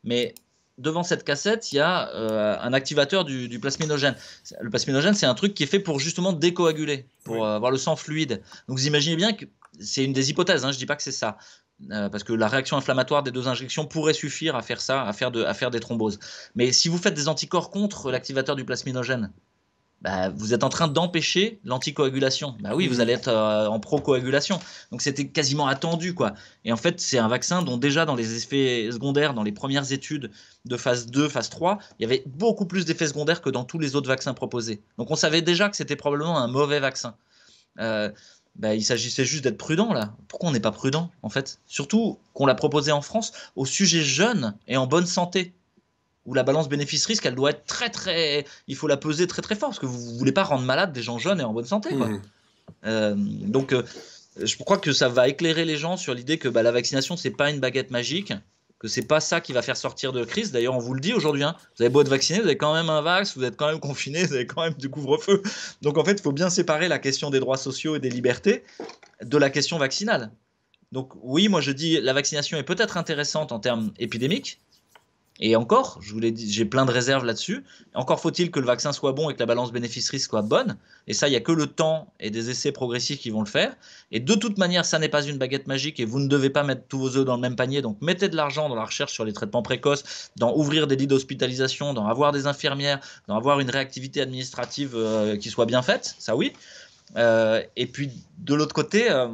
Mais devant cette cassette, il y a un activateur du, plasminogène. Le plasminogène, c'est un truc qui est fait pour justement décoaguler, pour avoir le sang fluide. Donc vous imaginez bien que c'est une des hypothèses, hein, je ne dis pas que c'est ça, euh, parce que la réaction inflammatoire des deux injections pourrait suffire à faire ça, à faire, de, à faire des thromboses. Mais si vous faites des anticorps contre l'activateur du plasminogène, bah, vous êtes en train d'empêcher l'anticoagulation. Bah oui, vous allez être en euh, en procoagulation. Donc c'était quasiment attendu, quoi. Et en fait, c'est un vaccin dont déjà dans les effets secondaires, dans les premières études de phase 2, phase 3, il y avait beaucoup plus d'effets secondaires que dans tous les autres vaccins proposés. Donc on savait déjà que c'était probablement un mauvais vaccin. Euh, bah, il s'agissait juste d'être prudent là. Pourquoi on n'est pas prudent en fait Surtout qu'on l'a proposé en France au sujet jeune et en bonne santé, où la balance bénéfice-risque, elle doit être très très, il faut la peser très très fort parce que vous ne voulez pas rendre malade des gens jeunes et en bonne santé. Mmh. Euh, donc euh, je crois que ça va éclairer les gens sur l'idée que bah, la vaccination ce n'est pas une baguette magique que c'est pas ça qui va faire sortir de crise. D'ailleurs, on vous le dit aujourd'hui, hein. vous avez beau être vacciné, vous avez quand même un vax, vous êtes quand même confiné, vous avez quand même du couvre-feu. Donc en fait, il faut bien séparer la question des droits sociaux et des libertés de la question vaccinale. Donc oui, moi je dis la vaccination est peut-être intéressante en termes épidémiques, et encore, je vous l'ai dit, j'ai plein de réserves là-dessus. Encore faut-il que le vaccin soit bon et que la balance bénéfice-risque soit bonne. Et ça, il n'y a que le temps et des essais progressifs qui vont le faire. Et de toute manière, ça n'est pas une baguette magique et vous ne devez pas mettre tous vos œufs dans le même panier. Donc mettez de l'argent dans la recherche sur les traitements précoces, dans ouvrir des lits d'hospitalisation, dans avoir des infirmières, dans avoir une réactivité administrative euh, qui soit bien faite. Ça, oui. Euh, et puis de l'autre côté, euh,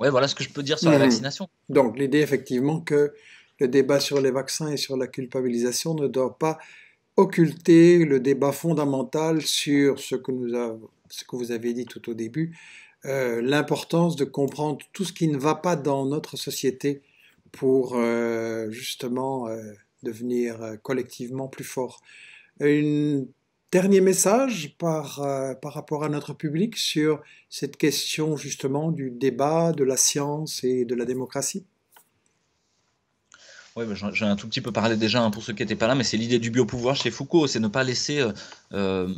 ouais, voilà ce que je peux dire sur la vaccination. Donc l'idée, effectivement, que le débat sur les vaccins et sur la culpabilisation ne doit pas occulter le débat fondamental sur ce que, vous avez dit tout au début, euh, l'importance de comprendre tout ce qui ne va pas dans notre société pour euh, justement euh, devenir collectivement plus fort. Un dernier message par rapport à notre public sur cette question justement du débat, de la science et de la démocratie. Oui, j'ai un tout petit peu parlé déjà hein, pour ceux qui n'étaient pas là, mais c'est l'idée du biopouvoir chez Foucault, c'est ne pas laisser euh, euh,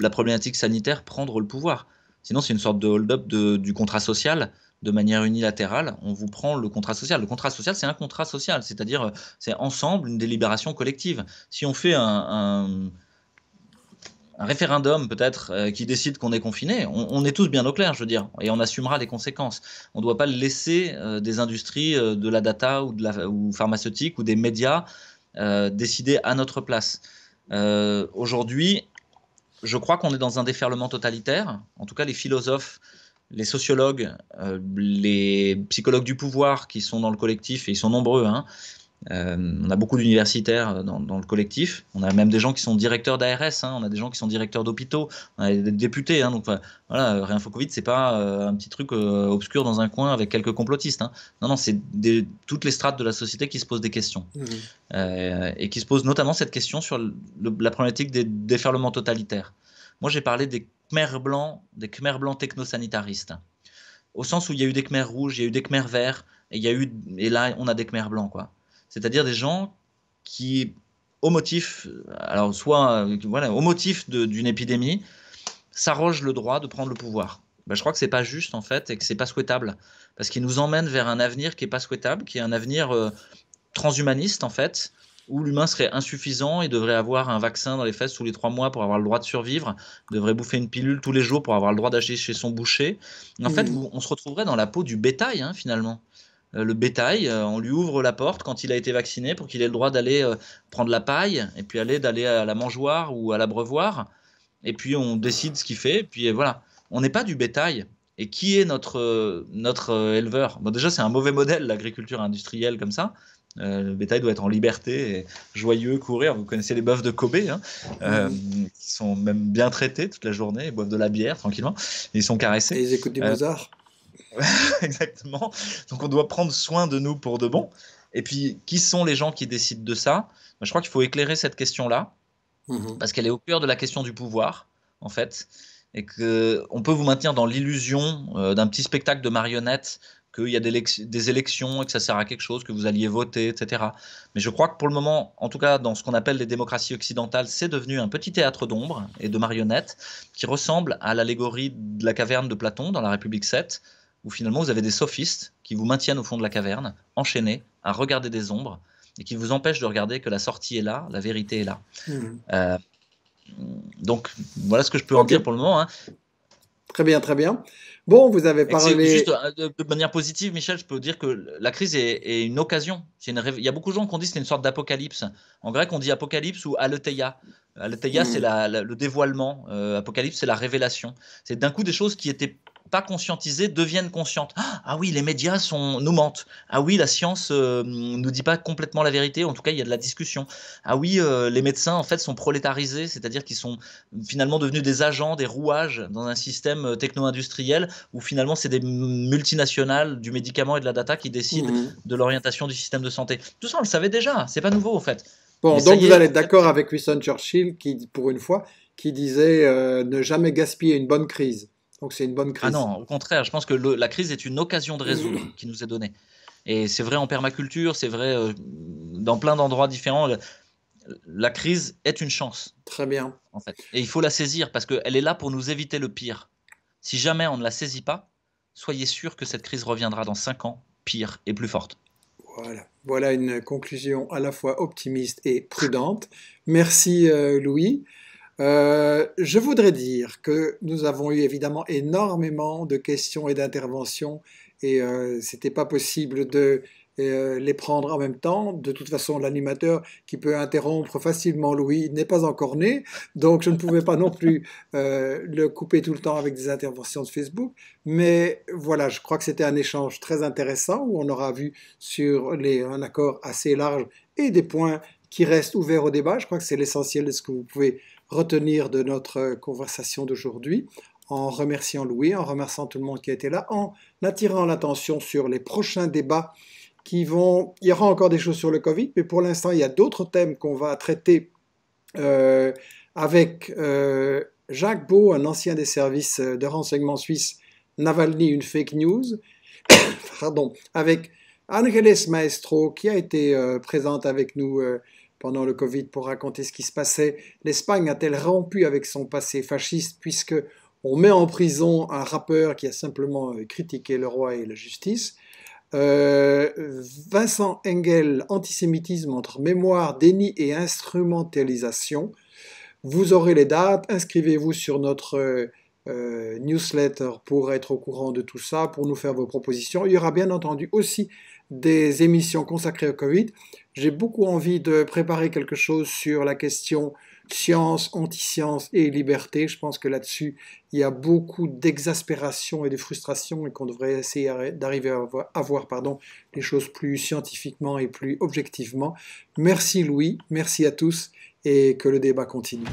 la problématique sanitaire prendre le pouvoir. Sinon, c'est une sorte de hold-up du contrat social de manière unilatérale. On vous prend le contrat social. Le contrat social, c'est un contrat social, c'est-à-dire euh, c'est ensemble une délibération collective. Si on fait un un référendum peut-être euh, qui décide qu'on est confiné, on, est tous bien au clair, je veux dire, et on assumera les conséquences. On ne doit pas laisser euh, des industries euh, de la data ou, de la, ou pharmaceutique ou des médias décider à notre place. Aujourd'hui, je crois qu'on est dans un déferlement totalitaire. En tout cas, les philosophes, les sociologues, les psychologues du pouvoir qui sont dans le collectif, et ils sont nombreux, hein, euh, on a beaucoup d'universitaires euh, dans, le collectif. On a même des gens qui sont directeurs d'ARS, hein. on a des gens qui sont directeurs d'hôpitaux, on hein, a des députés. Hein, donc voilà, euh, faux Covid, c'est pas un petit truc obscur dans un coin avec quelques complotistes. Hein. Non, non, c'est toutes les strates de la société qui se posent des questions. Mmh. et qui se posent notamment cette question sur la problématique des déferlements totalitaires. Moi, j'ai parlé des Khmer blancs, des Khmer blancs technosanitaristes. Au sens où il y a eu des Khmer rouges, il y a eu des Khmer verts, et, il y a eu, et là, on a des Khmer blancs, quoi c'est-à-dire des gens qui, au motif, alors soit euh, voilà, au motif d'une épidémie, s'arrogent le droit de prendre le pouvoir. Ben, je crois que c'est pas juste en fait et que c'est pas souhaitable parce qu'il nous emmène vers un avenir qui est pas souhaitable, qui est un avenir euh, transhumaniste en fait, où l'humain serait insuffisant et devrait avoir un vaccin dans les fesses tous les trois mois pour avoir le droit de survivre, devrait bouffer une pilule tous les jours pour avoir le droit d'acheter chez son boucher. En fait, mmh. on se retrouverait dans la peau du bétail hein, finalement. Euh, le bétail, euh, on lui ouvre la porte quand il a été vacciné pour qu'il ait le droit d'aller euh, prendre la paille et puis aller d'aller à la mangeoire ou à l'abreuvoir. Et puis on décide ce qu'il fait. Et puis voilà, on n'est pas du bétail. Et qui est notre, notre éleveur bon, Déjà, c'est un mauvais modèle, l'agriculture industrielle comme ça. le bétail doit être en liberté, et joyeux, courir. Vous connaissez les bœufs de Kobe, hein, qui sont même bien traités toute la journée, ils boivent de la bière tranquillement, ils sont caressés. Et ils écoutent du Mozart. Exactement. Donc on doit prendre soin de nous pour de bon. Et puis, qui sont les gens qui décident de ça Je crois qu'il faut éclairer cette question-là, mhm. parce qu'elle est au cœur de la question du pouvoir, en fait. Et qu'on peut vous maintenir dans l'illusion euh, d'un petit spectacle de marionnettes, qu'il y a des, des, élections et que ça sert à quelque chose, que vous alliez voter, etc. Mais je crois que pour le moment, en tout cas dans ce qu'on appelle les démocraties occidentales, c'est devenu un petit théâtre d'ombre et de marionnettes qui ressemble à l'allégorie de la caverne de Platon dans la République 7, où finalement vous avez des sophistes qui vous maintiennent au fond de la caverne, enchaînés, à regarder des ombres, et qui vous empêchent de regarder que la sortie est là, la vérité est là. Hmm. Euh, donc voilà ce que je peux en dire pour le moment. Hein. Très bien, très bien. Bon, vous avez parlé. Euh, de manière positive, Michel, je peux dire que la crise est, une occasion. Il y a beaucoup de gens qui ont dit que c'est une sorte d'apocalypse. En grec, on dit apocalypse ou aletheia. Aletheia, hmm. c'est le dévoilement. Euh, apocalypse, c'est la révélation. C'est d'un coup des choses qui étaient pas conscientisées deviennent conscientes. Ah, ah oui, les médias sont, nous mentent. Ah oui, la science ne euh, nous dit pas complètement la vérité. En tout cas, il y a de la discussion. Ah oui, euh, les médecins en fait sont prolétarisés, c'est-à-dire qu'ils sont finalement devenus des agents, des rouages dans un système euh, techno-industriel où finalement c'est des multinationales du médicament et de la data qui décident mmh. de l'orientation du système de santé. Tout ça, on le savait déjà. C'est pas nouveau en fait. Bon, donc vous allez être d'accord avec Winston Churchill qui, pour une fois, qui disait ne jamais gaspiller une bonne crise. Donc c'est une bonne ah crise. non, au contraire, je pense que la crise est une occasion de résoudre mmh. qui nous est donnée. Et c'est vrai en permaculture, c'est vrai euh, dans plein d'endroits différents. La, crise est une chance. Très bien. En fait. Et il faut la saisir parce qu'elle est là pour nous éviter le pire. Si jamais on ne la saisit pas, soyez sûr que cette crise reviendra dans 5 ans, pire et plus forte. Voilà. une conclusion à la fois optimiste et prudente. Merci euh, Louis. Euh, je voudrais dire que nous avons eu évidemment énormément de questions et d'interventions et euh, ce n'était pas possible de euh, les prendre en même temps. De toute façon, l'animateur qui peut interrompre facilement Louis n'est pas encore né, donc je ne pouvais pas non plus le couper tout le temps avec des interventions de Facebook. Mais voilà, je crois que c'était un échange très intéressant où on aura vu sur les, un accord assez large et des points qui restent ouverts au débat. Je crois que c'est l'essentiel de ce que vous pouvez retenir de notre conversation d'aujourd'hui en remerciant Louis, en remerciant tout le monde qui a été là, en attirant l'attention sur les prochains débats qui vont... Il y aura encore des choses sur le Covid, mais pour l'instant, il y a d'autres thèmes qu'on va traiter euh, avec euh, Jacques Beau, un ancien des services de renseignement suisse, Navalny, une fake news, pardon, avec Angeles Maestro qui a été euh, présente avec nous pendant le Covid pour raconter ce qui se passait. L'Espagne a-t-elle rompu avec son passé fasciste puisque on met en prison un rappeur qui a simplement euh, critiqué le roi et la justice euh, Vincent Engel, antisémitisme entre mémoire, déni et instrumentalisation. Vous aurez les dates, inscrivez-vous sur notre euh, newsletter pour être au courant de tout ça, pour nous faire vos propositions. Il y aura bien entendu aussi des émissions consacrées au Covid. J'ai beaucoup envie de préparer quelque chose sur la question science, anti-science et liberté. Je pense que là-dessus, il y a beaucoup d'exaspération et de frustration et qu'on devrait essayer d'arriver à voir pardon, les choses plus scientifiquement et plus objectivement. Merci Louis, merci à tous et que le débat continue.